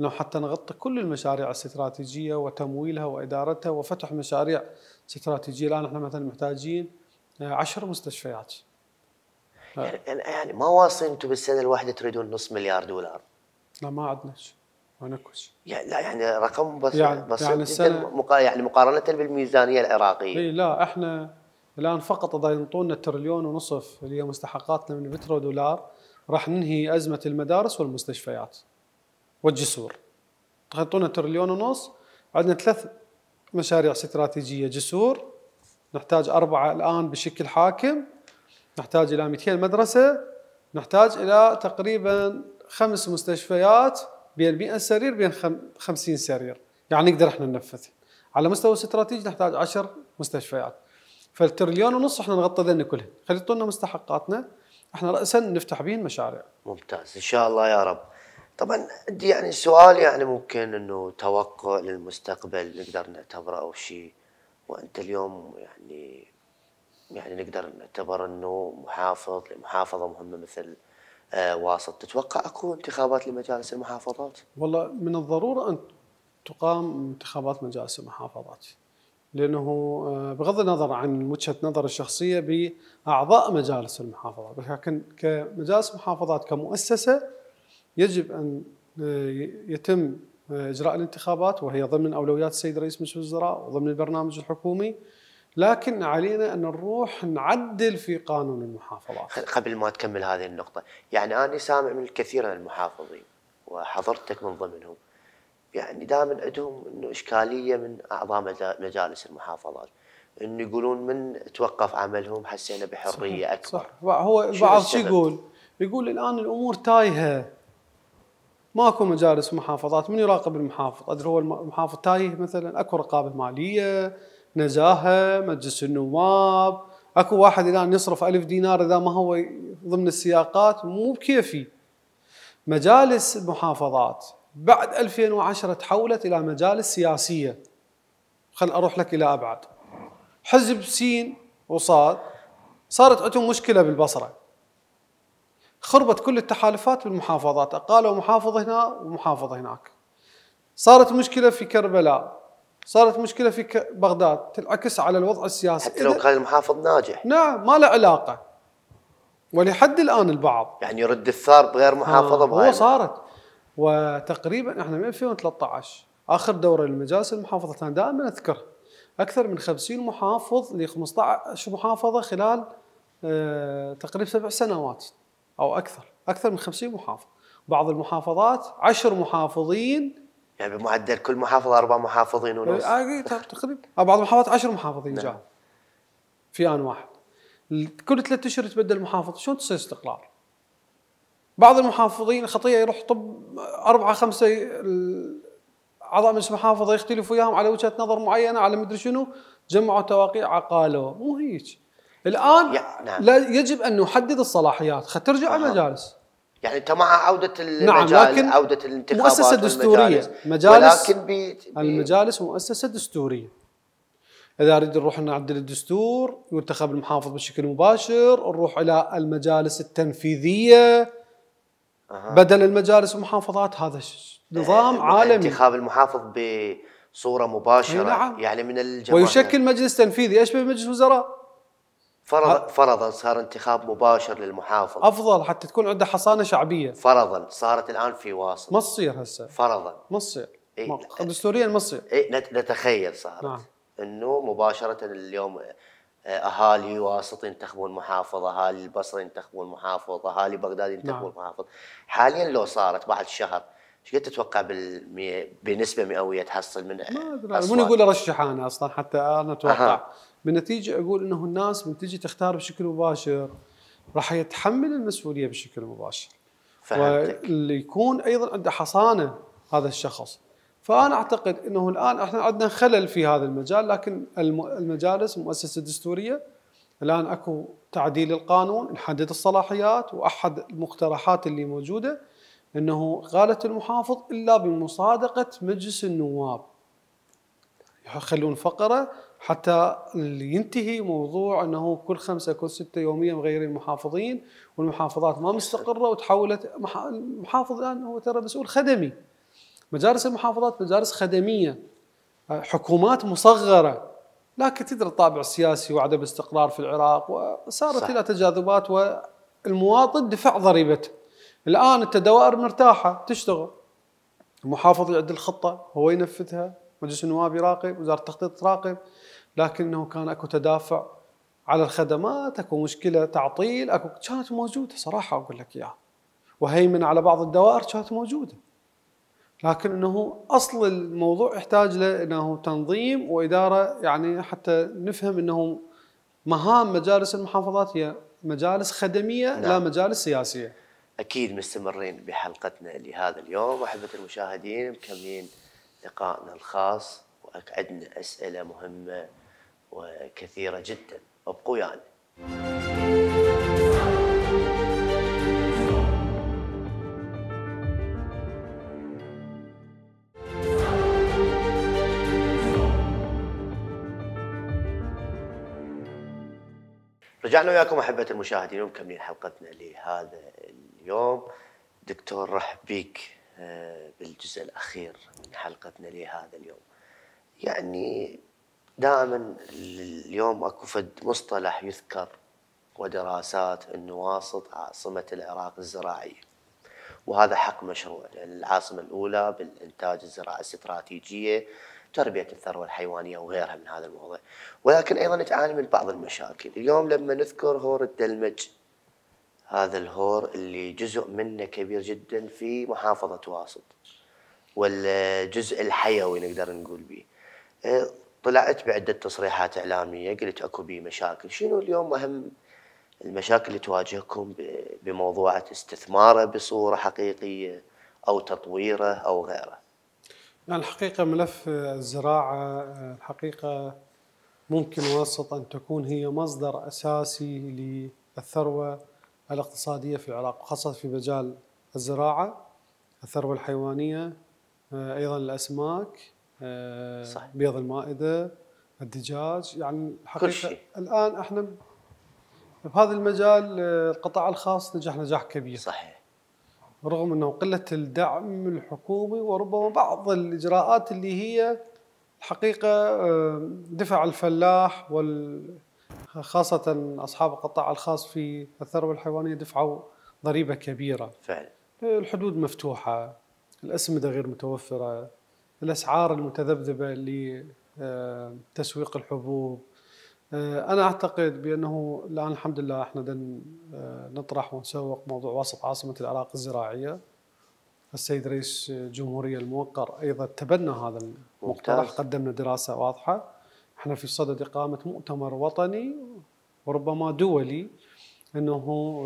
[SPEAKER 2] انه حتى نغطي كل المشاريع الاستراتيجيه وتمويلها وادارتها وفتح مشاريع استراتيجيه الان احنا مثلا محتاجين عشر مستشفيات
[SPEAKER 1] يعني, يعني ما واصل انتم بالسنه الواحده تريدون نص مليار دولار
[SPEAKER 2] لا ما عندنا ما نكوش يعني لا
[SPEAKER 1] يعني رقم بسيط يعني بس يعني, يعني السنة يعني مقارنه بالميزانيه العراقيه اي
[SPEAKER 2] لا احنا الان فقط اذا ينطونا تريليون ونصف اللي هي مستحقاتنا من بترو دولار راح ننهي ازمه المدارس والمستشفيات والجسور تخطونا تريليون ونص عندنا ثلاث مشاريع استراتيجية جسور نحتاج أربعة الآن بشكل حاكم نحتاج إلى 200 مدرسة نحتاج إلى تقريبا خمس مستشفيات بين 100 سرير بين 50 سرير يعني نقدر احنا ننفذ على مستوى استراتيجي نحتاج 10 مستشفيات فالتريليون ونص احنا نغطي ذن كلهن خلي مستحقاتنا احنا راسا نفتح بهن مشاريع
[SPEAKER 1] ممتاز ان شاء الله يا رب طبعا عندي يعني سؤال يعني ممكن انه توقع للمستقبل نقدر نعتبره او شيء وانت اليوم يعني يعني نقدر نعتبر انه محافظ لمحافظه مهمه مثل آه واسط تتوقع اكو انتخابات لمجالس المحافظات؟
[SPEAKER 2] والله من الضروره ان تقام انتخابات مجالس المحافظات لانه آه، بغض النظر عن وجهه نظر الشخصيه باعضاء مجالس المحافظات لكن كمجالس محافظات كمؤسسه يجب أن آه، يتم آه، إجراء الانتخابات وهي ضمن أولويات السيد رئيس مجلس الوزراء وضمن البرنامج الحكومي لكن علينا أن نروح نعدل في قانون المحافظات
[SPEAKER 1] قبل ما تكمل هذه النقطة يعني أنا سامع من الكثير من المحافظين وحضرتك من ضمنهم يعني دائما عندهم انه اشكاليه من اعضاء مجالس المحافظات انه يقولون من توقف عملهم حسينا بحريه صحيح اكبر صح
[SPEAKER 2] هو البعض شو يقول؟ يقول الان الامور تايهه ماكو مجالس محافظات من يراقب المحافظ ادري هو المحافظ تايه مثلا اكو رقابه ماليه نزاهه مجلس النواب اكو واحد الان يصرف ألف دينار اذا ما هو ضمن السياقات مو بكيفي مجالس المحافظات بعد 2010 تحولت الى مجالس سياسيه خل اروح لك الى ابعد حزب سين وصاد صارت عندهم مشكله بالبصره خربت كل التحالفات بالمحافظات قالوا محافظ هنا ومحافظ هناك صارت مشكلة في كربلاء صارت مشكلة في بغداد تنعكس على الوضع السياسي حتى لو كان
[SPEAKER 1] المحافظ ناجح
[SPEAKER 2] نعم ما له علاقة ولحد الآن البعض يعني يرد الثار بغير محافظة آه هو صارت وتقريبا احنا من 2013 آخر دورة للمجالس المحافظة انا دائما أذكر أكثر من 50 محافظ ل 15 محافظة خلال آه، تقريبا سبع سنوات او اكثر اكثر من 50 محافظ بعض المحافظات عشر محافظين
[SPEAKER 1] يعني بمعدل كل محافظه اربع محافظين
[SPEAKER 2] يعني ونص آه، إيه، تقريبا آه، بعض المحافظات عشر محافظين نعم. جاء في ان واحد كل ثلاثة اشهر يتبدل محافظ شلون تصير استقرار؟ بعض المحافظين خطيه يروح طب اربعه خمسه اعضاء مجلس محافظة يختلفوا وياهم على وجهه نظر معينه على مدري شنو جمعوا تواقيع عقاله مو هيك الان نعم. لا يجب ان نحدد الصلاحيات ترجع المجالس يعني انت مع
[SPEAKER 1] عوده المجالس نعم لكن عوده الانتخابات مؤسسه دستوريه مجالس ولكن بي... بي...
[SPEAKER 2] المجالس مؤسسه دستوريه اذا اريد نروح نعدل الدستور ينتخب المحافظ بشكل مباشر نروح الى المجالس التنفيذيه أه. بدل المجالس والمحافظات هذا نظام أه. عالمي انتخاب
[SPEAKER 1] المحافظ بصوره
[SPEAKER 2] مباشره نعم.
[SPEAKER 1] يعني من الجماعة ويشكل
[SPEAKER 2] مجلس تنفيذي اشبه مجلس وزراء فرض
[SPEAKER 1] فرضا صار انتخاب مباشر للمحافظ
[SPEAKER 2] افضل حتى تكون عنده حصانه شعبيه فرضا
[SPEAKER 1] صارت الان في واسطه ما
[SPEAKER 2] تصير هسه
[SPEAKER 1] فرضا ما تصير إيه دستوريا ما تصير إيه نتخيل صارت نعم. انه مباشره اليوم آه، اهالي واسط ينتخبون محافظ، اهالي البصره ينتخبون محافظ، اهالي بغداد ينتخبون نعم. محافظ، حاليا لو صارت بعد شهر ايش قد تتوقع بالمي... بنسبه مئويه تحصل من ما
[SPEAKER 2] ادري من يقول ارشح انا اصلا حتى انا اتوقع أه. بالنتيجه اقول انه الناس من تجي تختار بشكل مباشر راح يتحمل المسؤوليه بشكل مباشر واللي يكون ايضا عنده حصانه هذا الشخص فانا اعتقد انه الان احنا عندنا خلل في هذا المجال لكن المجالس المؤسسه الدستوريه الان اكو تعديل القانون نحدد الصلاحيات واحد المقترحات اللي موجوده انه قالت المحافظ الا بمصادقه مجلس النواب يخلون فقره حتى ينتهي موضوع انه كل خمسه كل سته يوميا مغيرين محافظين والمحافظات ما مستقره وتحولت المحافظ الان هو ترى مسؤول خدمي مجالس المحافظات مجالس خدميه حكومات مصغره لكن تدري الطابع السياسي وعدم الاستقرار في العراق وصارت الى تجاذبات والمواطن دفع ضريبته الان انت دوائر مرتاحه تشتغل المحافظ يعد الخطه هو ينفذها مجلس النواب يراقب وزاره التخطيط تراقب لكنه كان اكو تدافع على الخدمات اكو مشكله تعطيل اكو كانت موجوده صراحه اقول لك اياها وهيمن على بعض الدوائر كانت موجوده لكن انه اصل الموضوع يحتاج له انه تنظيم واداره يعني حتى نفهم انه مهام مجالس المحافظات هي مجالس خدميه نعم. لا مجالس
[SPEAKER 1] سياسيه. اكيد مستمرين بحلقتنا لهذا اليوم احبه المشاهدين مكملين لقائنا الخاص وعندنا اسئله مهمه وكثيرة جدا ابقوا ويانا يعني. رجعنا وياكم احبه المشاهدين ومكملين حلقتنا لهذا اليوم دكتور رحب بيك آه، بالجزء الاخير من حلقتنا لهذا اليوم يعني دائما اليوم اكو فد مصطلح يذكر ودراسات انه واسط عاصمه العراق الزراعيه. وهذا حق مشروع لان العاصمه الاولى بالانتاج الزراعي الاستراتيجيه تربيه الثروه الحيوانيه وغيرها من هذا الموضوع. ولكن ايضا تعاني من بعض المشاكل، اليوم لما نذكر هور الدلمج هذا الهور اللي جزء منه كبير جدا في محافظه واسط. والجزء الحيوي نقدر نقول به. طلعت بعده تصريحات اعلاميه قلت اكو بي مشاكل، شنو اليوم اهم المشاكل اللي تواجهكم بموضوع استثماره بصوره حقيقيه او تطويره او غيره؟
[SPEAKER 2] يعني الحقيقه ملف الزراعه الحقيقه ممكن وسط ان تكون هي مصدر اساسي للثروه الاقتصاديه في العراق خاصه في مجال الزراعه الثروه الحيوانيه ايضا الاسماك صح. آه، بيض المائده الدجاج يعني الحقيقه كل شيء. الان احنا بهذا المجال آه، القطاع الخاص نجح نجاح كبير صحيح رغم انه قله الدعم الحكومي وربما بعض الاجراءات اللي هي الحقيقه آه، دفع الفلاح وال خاصة أصحاب القطاع الخاص في الثروة الحيوانية دفعوا ضريبة كبيرة فعلا الحدود مفتوحة الأسمدة غير متوفرة الاسعار المتذبذبه لتسويق آه، الحبوب آه، انا اعتقد بانه الان الحمد لله احنا آه، نطرح ونسوق موضوع وسط عاصمه العراق الزراعيه السيد رئيس الجمهوريه الموقر ايضا تبنى هذا المقترح قدمنا دراسه واضحه احنا في صدد اقامه مؤتمر وطني وربما دولي انه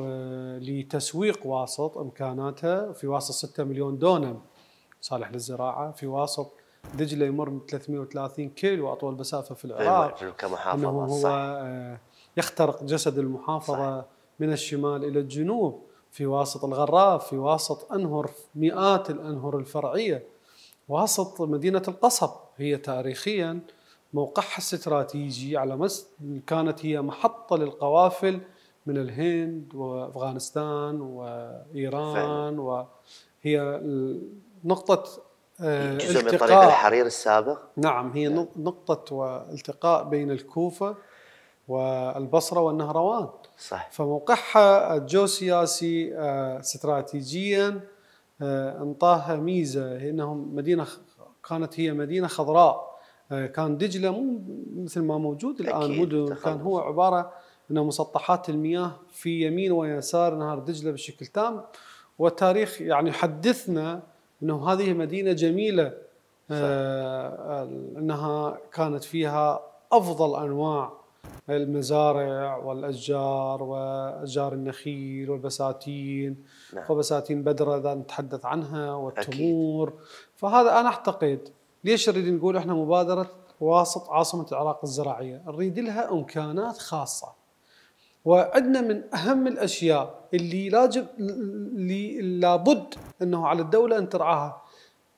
[SPEAKER 2] لتسويق واسط امكاناته في واسط 6 مليون دونم صالح للزراعه في واسط دجله يمر من 330 كيلو اطول مسافه في أيوة، العراق
[SPEAKER 1] كمحافظه انه هو
[SPEAKER 2] آه، يخترق جسد المحافظه صحيح. من الشمال الى الجنوب في واسط الغراف في واسط انهر مئات الانهر الفرعيه واسط مدينه القصب هي تاريخيا موقعها استراتيجي على مس كانت هي محطه للقوافل من الهند وافغانستان وايران فعلا. وهي نقطة آه، جزء من طريق الحرير السابق نعم هي نعم. نقطة والتقاء بين الكوفة والبصرة والنهروان صح فموقعها الجيوسياسي آه، استراتيجيا آه، انطاها ميزة انهم مدينة كانت هي مدينة خضراء كان دجلة مو مثل ما موجود الآن مدن كان هو عبارة من مسطحات المياه في يمين ويسار نهر دجلة بشكل تام والتاريخ يعني يحدثنا انه هذه مدينه جميله آه،, آه انها كانت فيها افضل انواع المزارع والاشجار واشجار النخيل والبساتين نعم. وبساتين بدر اذا نتحدث عنها والتمور أكيد. فهذا انا اعتقد ليش نريد نقول احنا مبادره واسط عاصمه العراق الزراعيه نريد لها امكانات خاصه وعندنا من اهم الاشياء اللي لاجب اللي لابد انه على الدوله ان ترعاها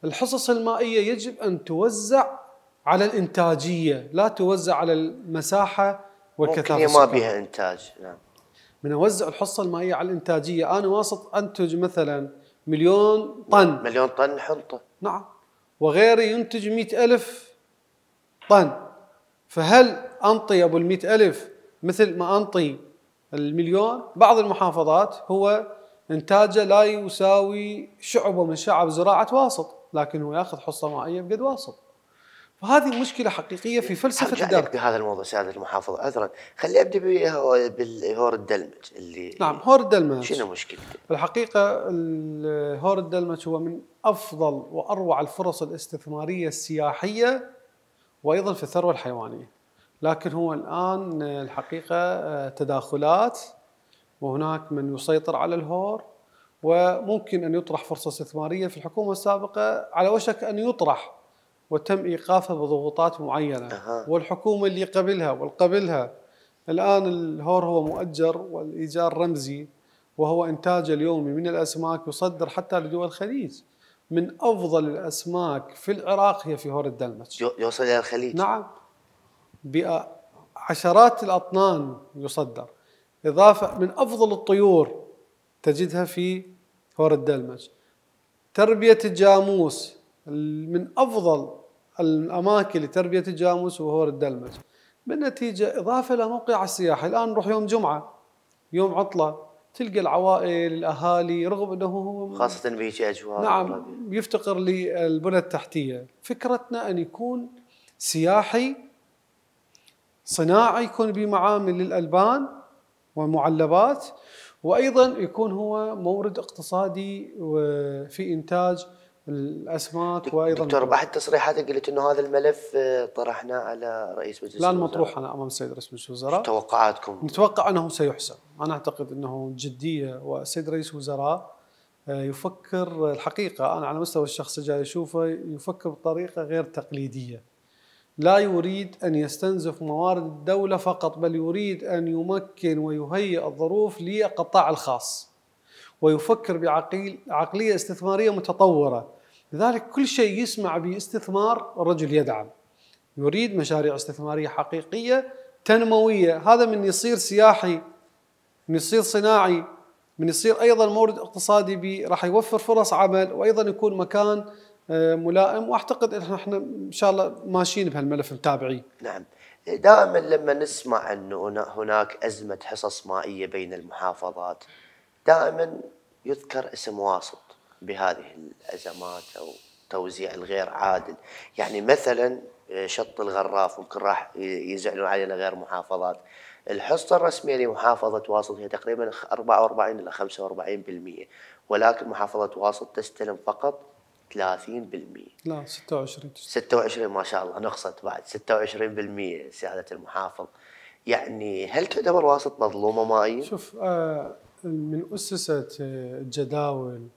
[SPEAKER 2] الحصص المائيه يجب ان توزع على الانتاجيه لا توزع على المساحه والكثافه ممكن ما بها
[SPEAKER 1] انتاج نعم
[SPEAKER 2] من اوزع الحصه المائيه على الانتاجيه انا واسط انتج مثلا مليون طن
[SPEAKER 1] مليون طن حنطه
[SPEAKER 2] نعم وغيري ينتج مئة ألف طن فهل أنطي أبو المئة ألف مثل ما أنطي المليون بعض المحافظات هو انتاجه لا يساوي شعبه من شعب زراعه واسط لكن هو ياخذ حصه مائيه بقد واسط فهذه مشكله حقيقيه في فلسفه الدرب
[SPEAKER 1] بهذا الموضوع سياده المحافظ عذرا خلي ابدا بالهور الدلمج اللي نعم
[SPEAKER 2] هور الدلمج شنو مشكلته؟ الحقيقه الهور الدلمج هو من افضل واروع الفرص الاستثماريه السياحيه وايضا في الثروه الحيوانيه لكن هو الآن الحقيقة آه، تداخلات وهناك من يسيطر على الهور وممكن أن يطرح فرصة استثمارية في الحكومة السابقة على وشك أن يطرح وتم إيقافها بضغوطات معينة والحكومة اللي قبلها والقبلها الآن الهور هو مؤجر والإيجار رمزي وهو إنتاج اليومي من الأسماك يصدر حتى لدول الخليج من أفضل الأسماك في العراق هي في هور الدلمج يوصل إلى الخليج نعم بعشرات الأطنان يصدر إضافة من أفضل الطيور تجدها في هور الدلمج تربية الجاموس من أفضل الأماكن لتربية الجاموس هور الدلمج بالنتيجة إضافة إلى موقع السياحة الآن نروح يوم جمعة يوم عطلة تلقى العوائل الأهالي رغم أنه هو
[SPEAKER 1] خاصة بهيك أجواء نعم
[SPEAKER 2] يفتقر للبنى التحتية فكرتنا أن يكون سياحي صناعه يكون بمعامل للالبان ومعلبات وايضا يكون هو مورد اقتصادي في انتاج الاسماك وايضا دكتور باحد
[SPEAKER 1] تصريحاتك قلت انه هذا الملف آه، طرحناه على رئيس مجلس الوزراء لا مطروح
[SPEAKER 2] انا امام السيد رئيس مجلس الوزراء توقعاتكم نتوقع انه سيحسم انا اعتقد انه جديه والسيد رئيس الوزراء آه، يفكر الحقيقه انا على مستوى الشخص جاي اشوفه يفكر بطريقه غير تقليديه لا يريد أن يستنزف موارد الدولة فقط بل يريد أن يمكن ويهيئ الظروف للقطاع الخاص ويفكر بعقلية استثمارية متطورة لذلك كل شيء يسمع باستثمار الرجل يدعم يريد مشاريع استثمارية حقيقية تنموية هذا من يصير سياحي من يصير صناعي من يصير ايضا مورد اقتصادي راح يوفر فرص عمل وايضا يكون مكان آه، ملائم واعتقد ان احنا ان شاء الله ماشيين بهالملف متابعين. نعم.
[SPEAKER 1] دائما لما نسمع انه هناك ازمه حصص مائيه بين المحافظات دائما يذكر اسم واسط بهذه الازمات او توزيع الغير عادل، يعني مثلا آه، شط الغراف ممكن راح يزعلون علينا غير محافظات. الحصه الرسميه لمحافظه واسط هي تقريبا 44 الى 45% ولكن محافظه واسط تستلم فقط 30% لا 26 26 ما شاء الله نقصت بعد 26% سيادة المحافظ يعني هل تعتبر واسط مظلومة مائية؟ شوف
[SPEAKER 2] آه، من أسست آه، الجداول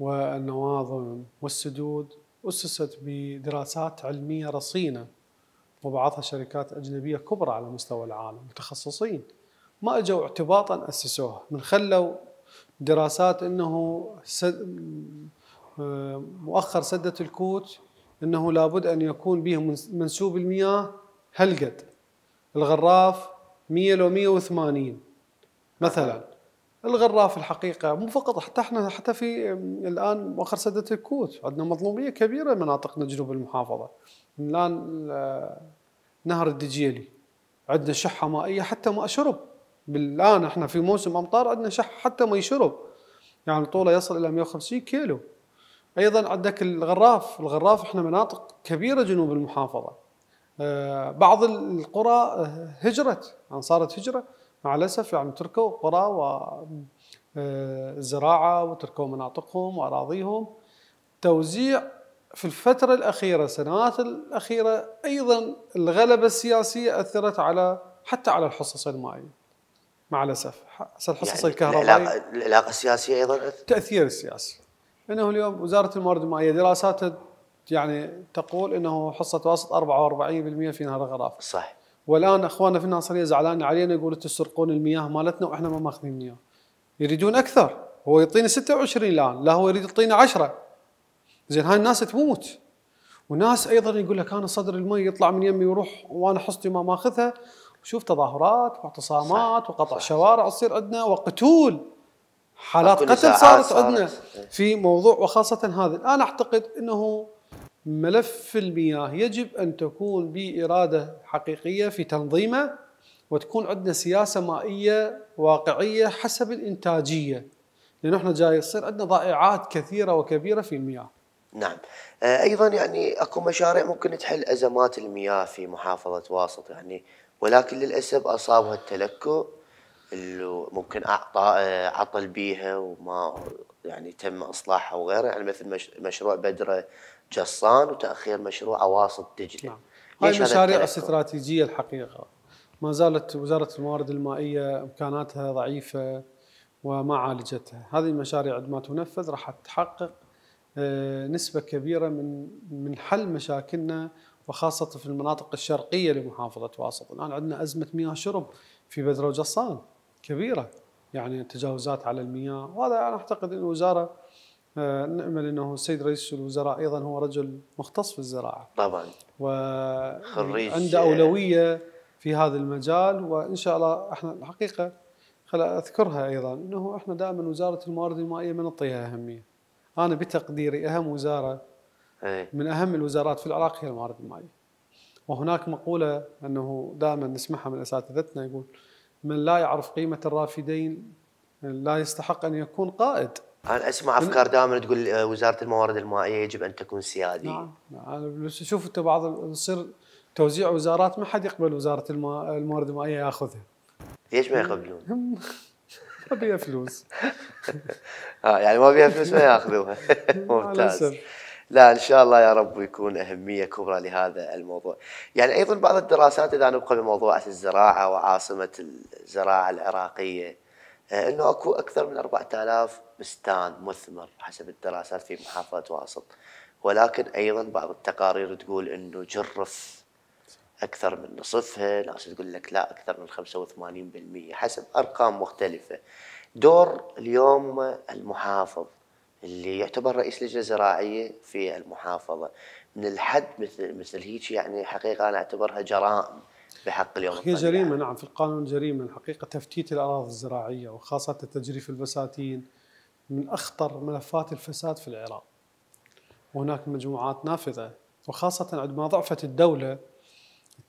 [SPEAKER 2] والنواظم والسدود أسست بدراسات علمية رصينة وبعضها شركات أجنبية كبرى على مستوى العالم متخصصين ما اجوا اعتباطا اسسوها من خلوا دراسات انه مؤخر سدة الكوت أنه لابد أن يكون به منسوب المياه هالقد الغراف 100 لو 180 مثلا الغراف الحقيقة مو فقط حتى احنا حتى في الآن مؤخر سدة الكوت عندنا مظلومية كبيرة مناطقنا جنوب المحافظة الآن آه، نهر الدجيلي عندنا شحة مائية حتى ما أشرب الآن احنا في موسم أمطار عندنا شحة حتى ما يشرب يعني طوله يصل إلى 150 كيلو ايضا عندك الغراف، الغراف احنا مناطق كبيره جنوب المحافظه. آه، بعض القرى آه، هجرت يعني صارت هجره مع الاسف يعني تركوا قرى والزراعه آه، وتركوا مناطقهم واراضيهم. توزيع في الفترة الأخيرة السنوات الأخيرة أيضا الغلبة السياسية أثرت على حتى على الحصص المائية مع الأسف الحصص يعني الكهربائية
[SPEAKER 1] العلاقة السياسية أيضا التأثير السياسي
[SPEAKER 2] انه اليوم وزاره الموارد المائيه دراساتها يعني تقول انه حصه واسط 44% في نهر غراف صح والان اخواننا في الناصريه زعلان علينا يقولوا تسرقون المياه مالتنا واحنا ما ماخذين مياه يريدون اكثر هو يعطينا 26 الان لا هو يريد يعطينا 10 زين هاي الناس تموت وناس ايضا يقول لك انا صدر المي يطلع من يمي ويروح وانا حصتي ما ماخذها وشوف تظاهرات واعتصامات وقطع صح شوارع تصير عندنا وقتول حالات قتل صارت عندنا في موضوع وخاصه هذا الان اعتقد انه ملف المياه يجب ان تكون بإرادة حقيقيه في تنظيمه وتكون عندنا سياسه مائيه واقعيه حسب الانتاجيه لانه احنا جاي يصير عندنا ضائعات كثيره وكبيره في المياه.
[SPEAKER 1] نعم آه، ايضا يعني اكو مشاريع ممكن تحل ازمات المياه في محافظه واسط يعني ولكن للاسف اصابها التلكؤ اللي ممكن آه، عطل بيها وما يعني تم اصلاحها وغيره يعني مثل مشروع بدره جصان وتاخير مشروع اواسط دجله نعم.
[SPEAKER 2] هاي المشاريع استراتيجيه الحقيقه ما زالت وزاره الموارد المائيه امكاناتها ضعيفه وما عالجتها هذه المشاريع عندما تنفذ راح تحقق آه، نسبه كبيره من من حل مشاكلنا وخاصه في المناطق الشرقيه لمحافظه واسط الان عندنا ازمه مياه شرب في بدر وجصان كبيره يعني تجاوزات على المياه وهذا انا اعتقد ان الوزاره آه، نأمل انه السيد رئيس الوزراء ايضا هو رجل مختص في الزراعه طبعا وعنده آه، اولويه في هذا المجال وان شاء الله احنا الحقيقه خل اذكرها ايضا انه احنا دائما وزاره الموارد المائيه ما نعطيها اهميه انا بتقديري اهم وزاره إيه. من اهم الوزارات في العراق هي الموارد المائيه وهناك مقوله انه دائما نسمعها من اساتذتنا يقول من لا يعرف قيمه الرافدين لا يستحق ان يكون قائد.
[SPEAKER 1] انا اسمع افكار دائما تقول آه، وزاره الموارد المائيه يجب ان تكون سيادي. نعم
[SPEAKER 2] نعم شوف انت بعض يصير توزيع وزارات ما حد يقبل وزاره الموارد المائيه ياخذها.
[SPEAKER 1] ليش ما يقبلون؟
[SPEAKER 2] ما بيها فلوس.
[SPEAKER 1] آه، يعني ما بيها فلوس ما ياخذوها. ممتاز. لا ان شاء الله يا رب يكون اهميه كبرى لهذا الموضوع. يعني ايضا بعض الدراسات اذا نبقى بموضوع الزراعه وعاصمه الزراعه العراقيه آه، انه اكو اكثر من 4000 بستان مثمر حسب الدراسات في محافظه واسط. ولكن ايضا بعض التقارير تقول انه جرف اكثر من نصفها، ناس تقول لك لا اكثر من 85% حسب ارقام مختلفه. دور اليوم المحافظ اللي يعتبر رئيس لجنه زراعيه في المحافظه من الحد مثل مثل هيك يعني حقيقه انا اعتبرها جرائم بحق اليوم هي جريمه يعني.
[SPEAKER 2] نعم في القانون جريمه الحقيقه تفتيت الاراضي الزراعيه وخاصه تجريف البساتين من اخطر ملفات الفساد في العراق وهناك مجموعات نافذه وخاصه عندما ضعفت الدوله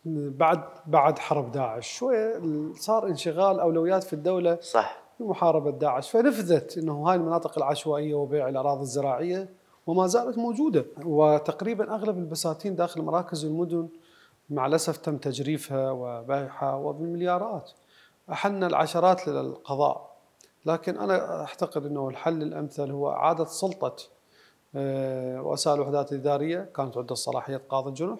[SPEAKER 2] بعد بعد حرب داعش شويه صار انشغال اولويات في الدوله صح لمحاربه داعش فنفذت انه هاي المناطق العشوائيه وبيع الاراضي الزراعيه وما زالت موجوده وتقريبا اغلب البساتين داخل مراكز المدن مع الاسف تم تجريفها وبيعها وبالمليارات احلنا العشرات للقضاء لكن انا اعتقد انه الحل الامثل هو اعاده سلطه آه، وسائل الوحدات الاداريه كانت عندها صلاحية قاضي الجنح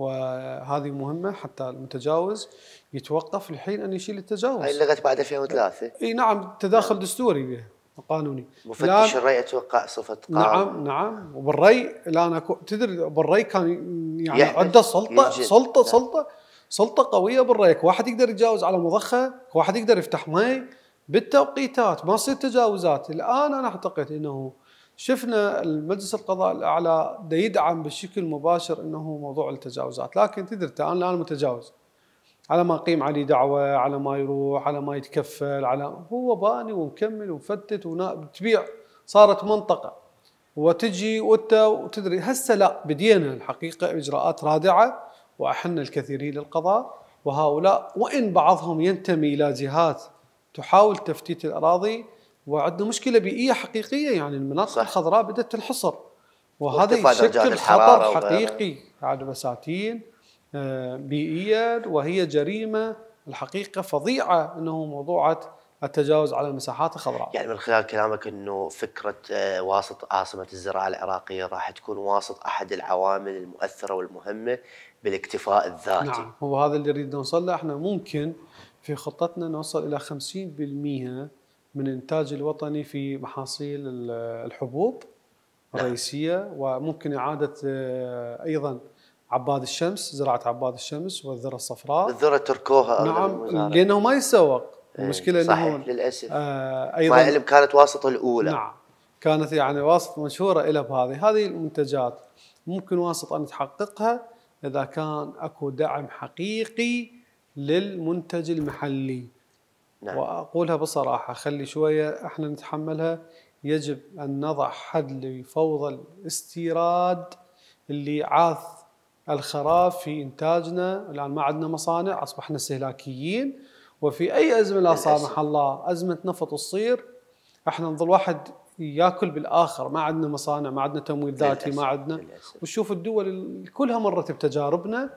[SPEAKER 2] وهذه مهمه حتى المتجاوز يتوقف الحين ان يشيل التجاوز. هاي لغت
[SPEAKER 1] بعد 2003 اي نعم
[SPEAKER 2] تداخل نعم. دستوري بها قانوني. مفتش
[SPEAKER 1] الري اتوقع صفه
[SPEAKER 2] قانون. نعم نعم وبالري الان اكو تدري بالري كان يعني عنده سلطه يجد. سلطه نعم. سلطه سلطه قويه بالري واحد يقدر يتجاوز على مضخه واحد يقدر يفتح مي بالتوقيتات ما تصير تجاوزات الان انا اعتقد انه شفنا المجلس القضاء الاعلى دا يدعم بشكل مباشر انه موضوع التجاوزات لكن تدري انا الان متجاوز على ما نقيم عليه دعوه على ما يروح على ما يتكفل على هو باني ومكمل ومفتت وتبيع صارت منطقه وتجي وانت وتدري هسه لا بدينا الحقيقه اجراءات رادعه واحنا الكثيرين للقضاء وهؤلاء وان بعضهم ينتمي الى جهات تحاول تفتيت الاراضي وعندنا مشكله بيئيه حقيقيه يعني المناطق صح. الخضراء بدات تنحصر وهذا يشكل خطر حقيقي على البساتين آه، بيئيا وهي جريمه الحقيقه فظيعه انه موضوعه التجاوز على المساحات الخضراء.
[SPEAKER 1] يعني من خلال كلامك انه فكره آه، واسط عاصمه الزراعه العراقيه راح تكون واسط احد العوامل المؤثره والمهمه بالاكتفاء الذاتي. نعم
[SPEAKER 2] هو هذا اللي نريد نوصل له احنا ممكن في خطتنا نوصل الى 50% من الانتاج الوطني في محاصيل الحبوب الرئيسيه وممكن اعاده آه، ايضا عباد الشمس زراعه عباد الشمس والذره الصفراء الذره
[SPEAKER 1] تركوها نعم
[SPEAKER 2] لانه ما يتسوق إيه، المشكله صحيح انه للاسف آه ايضا مع العلم
[SPEAKER 1] كانت واسطه الاولى نعم
[SPEAKER 2] كانت يعني واسطه مشهوره الى بهذه هذه المنتجات ممكن واسطه ان تحققها اذا كان اكو دعم حقيقي للمنتج المحلي نعم. واقولها بصراحه خلي شويه احنا نتحملها يجب ان نضع حد لفوضى الاستيراد اللي عاث الخراب في انتاجنا الان ما عندنا مصانع اصبحنا استهلاكيين وفي اي ازمه لا سامح الله ازمه نفط تصير احنا نظل واحد ياكل بالاخر ما عندنا مصانع ما عندنا تمويل ذاتي ما عندنا وشوف الدول كلها مرت بتجاربنا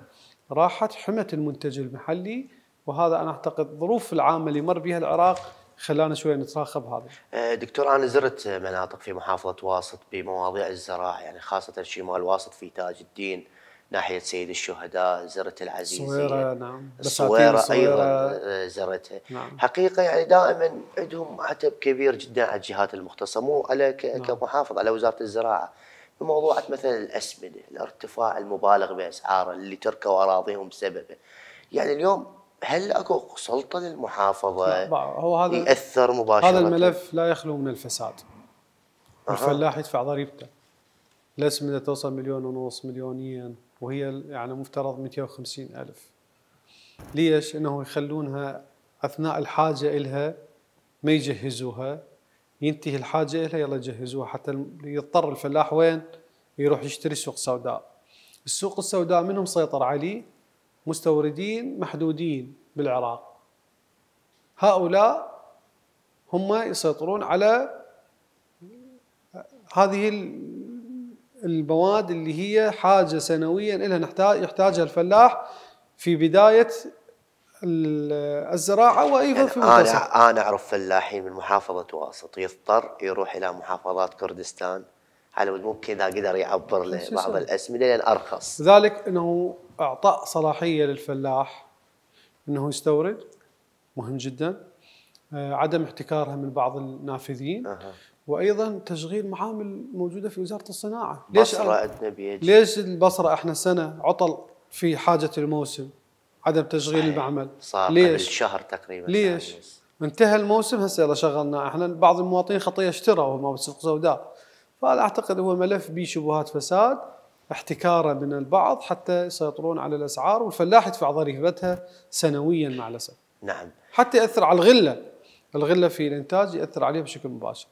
[SPEAKER 2] راحت حمت المنتج المحلي وهذا انا اعتقد ظروف العامه اللي مر بها العراق خلانا شويه نتراخى هذا.
[SPEAKER 1] أه، دكتور انا زرت مناطق في محافظه واسط بمواضيع الزراعه يعني خاصه شمال واسط في تاج الدين ناحيه سيد الشهداء زرت العزيزيه صويره نعم الصويره ايضا أه، زرتها نعم. حقيقه يعني دائما عندهم عتب كبير جدا على الجهات المختصه مو على نعم. كمحافظ على وزاره الزراعه بموضوع مثلا الاسمده الارتفاع المبالغ باسعاره اللي تركوا اراضيهم بسببه يعني اليوم هل اكو سلطه للمحافظه
[SPEAKER 2] هو هذا ياثر مباشره هذا الملف لا يخلو من الفساد أه. الفلاح يدفع ضريبته لازم توصل مليون ونص مليونين وهي يعني مفترض 250 الف ليش انه يخلونها اثناء الحاجه الها ما يجهزوها ينتهي الحاجه الها يلا جهزوها حتى يضطر الفلاح وين يروح يشتري سوق سوداء السوق السوداء منهم سيطر عليه مستوردين محدودين بالعراق هؤلاء هم يسيطرون على هذه المواد اللي هي حاجة سنويا إلها نحتاج يحتاجها الفلاح في بداية الزراعة وأيضا يعني في أنا
[SPEAKER 1] أنا أعرف فلاحين من محافظة واسط يضطر يروح إلى محافظات كردستان على مو كذا قدر يعبر لبعض الاسمده لان ارخص
[SPEAKER 2] ذلك انه اعطاء صلاحيه للفلاح انه يستورد مهم جدا آه، عدم احتكارها من بعض النافذين أه. وايضا تشغيل معامل موجوده في وزاره الصناعه ليش عندنا ليش البصره احنا سنه عطل في حاجه الموسم عدم تشغيل صحيح. المعمل صار ليش
[SPEAKER 1] شهر تقريبا ليش
[SPEAKER 2] انتهى الموسم هسه يلا شغلنا احنا بعض المواطنين خطيه اشتروا وما بالسوق سوداء فهذا أعتقد هو ملف به شبهات فساد احتكاره من البعض حتى يسيطرون على الأسعار والفلاح يدفع ضريبتها سنويا مع الأسف نعم حتى يأثر على الغلة الغلة في الإنتاج يأثر عليها بشكل مباشر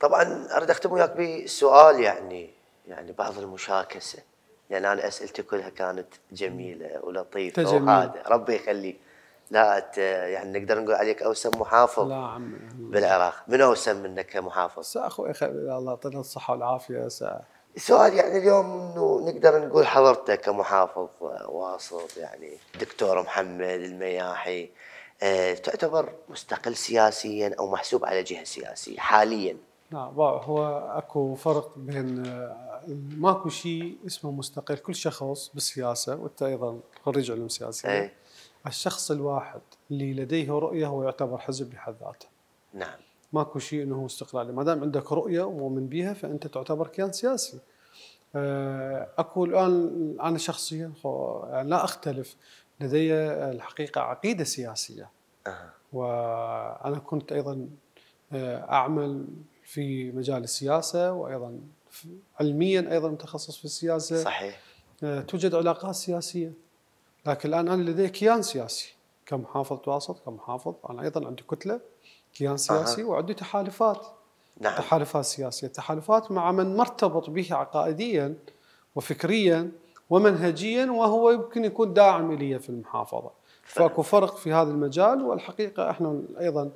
[SPEAKER 1] طبعا أريد أختم وياك بسؤال يعني يعني بعض المشاكسة لأن يعني أنا أسئلتي كلها كانت جميلة ولطيفة وهذا ربي يخليك لا يعني نقدر نقول عليك اوسم محافظ لا عمي بالعراق من اوسم منك كمحافظ؟
[SPEAKER 2] اخي الله يعطينا الصحه والعافيه سأ... سؤال يعني اليوم انه نقدر نقول
[SPEAKER 1] حضرتك كمحافظ آه، واسط يعني دكتور محمد المياحي أه تعتبر مستقل سياسيا او محسوب على جهه سياسيه حاليا
[SPEAKER 2] نعم هو اكو فرق بين آه، ماكو شيء اسمه مستقل كل شخص بالسياسه وانت ايضا خريج علوم سياسيه إيه. الشخص الواحد اللي لديه رؤيه هو يعتبر حزب بحد ذاته. نعم. ماكو شيء انه هو استقلالي، ما دام عندك رؤيه ومؤمن بها فانت تعتبر كيان سياسي. اكو آه، الان انا شخصيا يعني لا اختلف لدي الحقيقه عقيده سياسيه. أه. وانا كنت ايضا آه، اعمل في مجال السياسه وايضا علميا ايضا متخصص في السياسه. صحيح. آه، توجد علاقات سياسيه. لكن الآن أنا لدي كيان سياسي كمحافظ تواصل كمحافظ أنا أيضا عندي كتلة كيان سياسي أه. وعندي تحالفات نعم. تحالفات سياسية تحالفات مع من مرتبط به عقائديا وفكريا ومنهجيا وهو يمكن يكون داعم لي في المحافظة فأكو فرق في هذا المجال والحقيقة احنا أيضا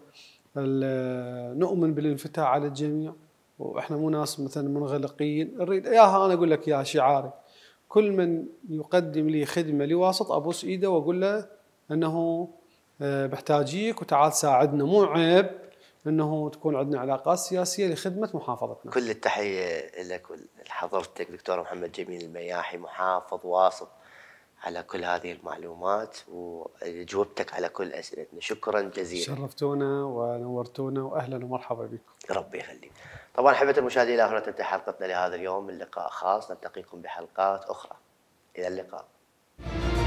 [SPEAKER 2] نؤمن بالانفتاح على الجميع واحنا مو ناس مثلا منغلقين نريد اياها انا اقول لك يا شعاري كل من يقدم لي خدمة لواسط أبوس إيده وأقول له أنه آه، بحتاجيك وتعال ساعدنا مو عيب أنه تكون عندنا علاقات سياسية لخدمة محافظتنا
[SPEAKER 1] كل التحية لك ولحضرتك دكتور محمد جميل المياحي محافظ واسط على كل هذه المعلومات وجوبتك على كل اسئلتنا شكرا جزيلا
[SPEAKER 2] شرفتونا ونورتونا واهلا ومرحبا بكم
[SPEAKER 1] ربي يخليك طبعا أحبة المشاهدين إلى هنا تنتهي حلقتنا لهذا اليوم من لقاء خاص نلتقيكم بحلقات أخرى إلى اللقاء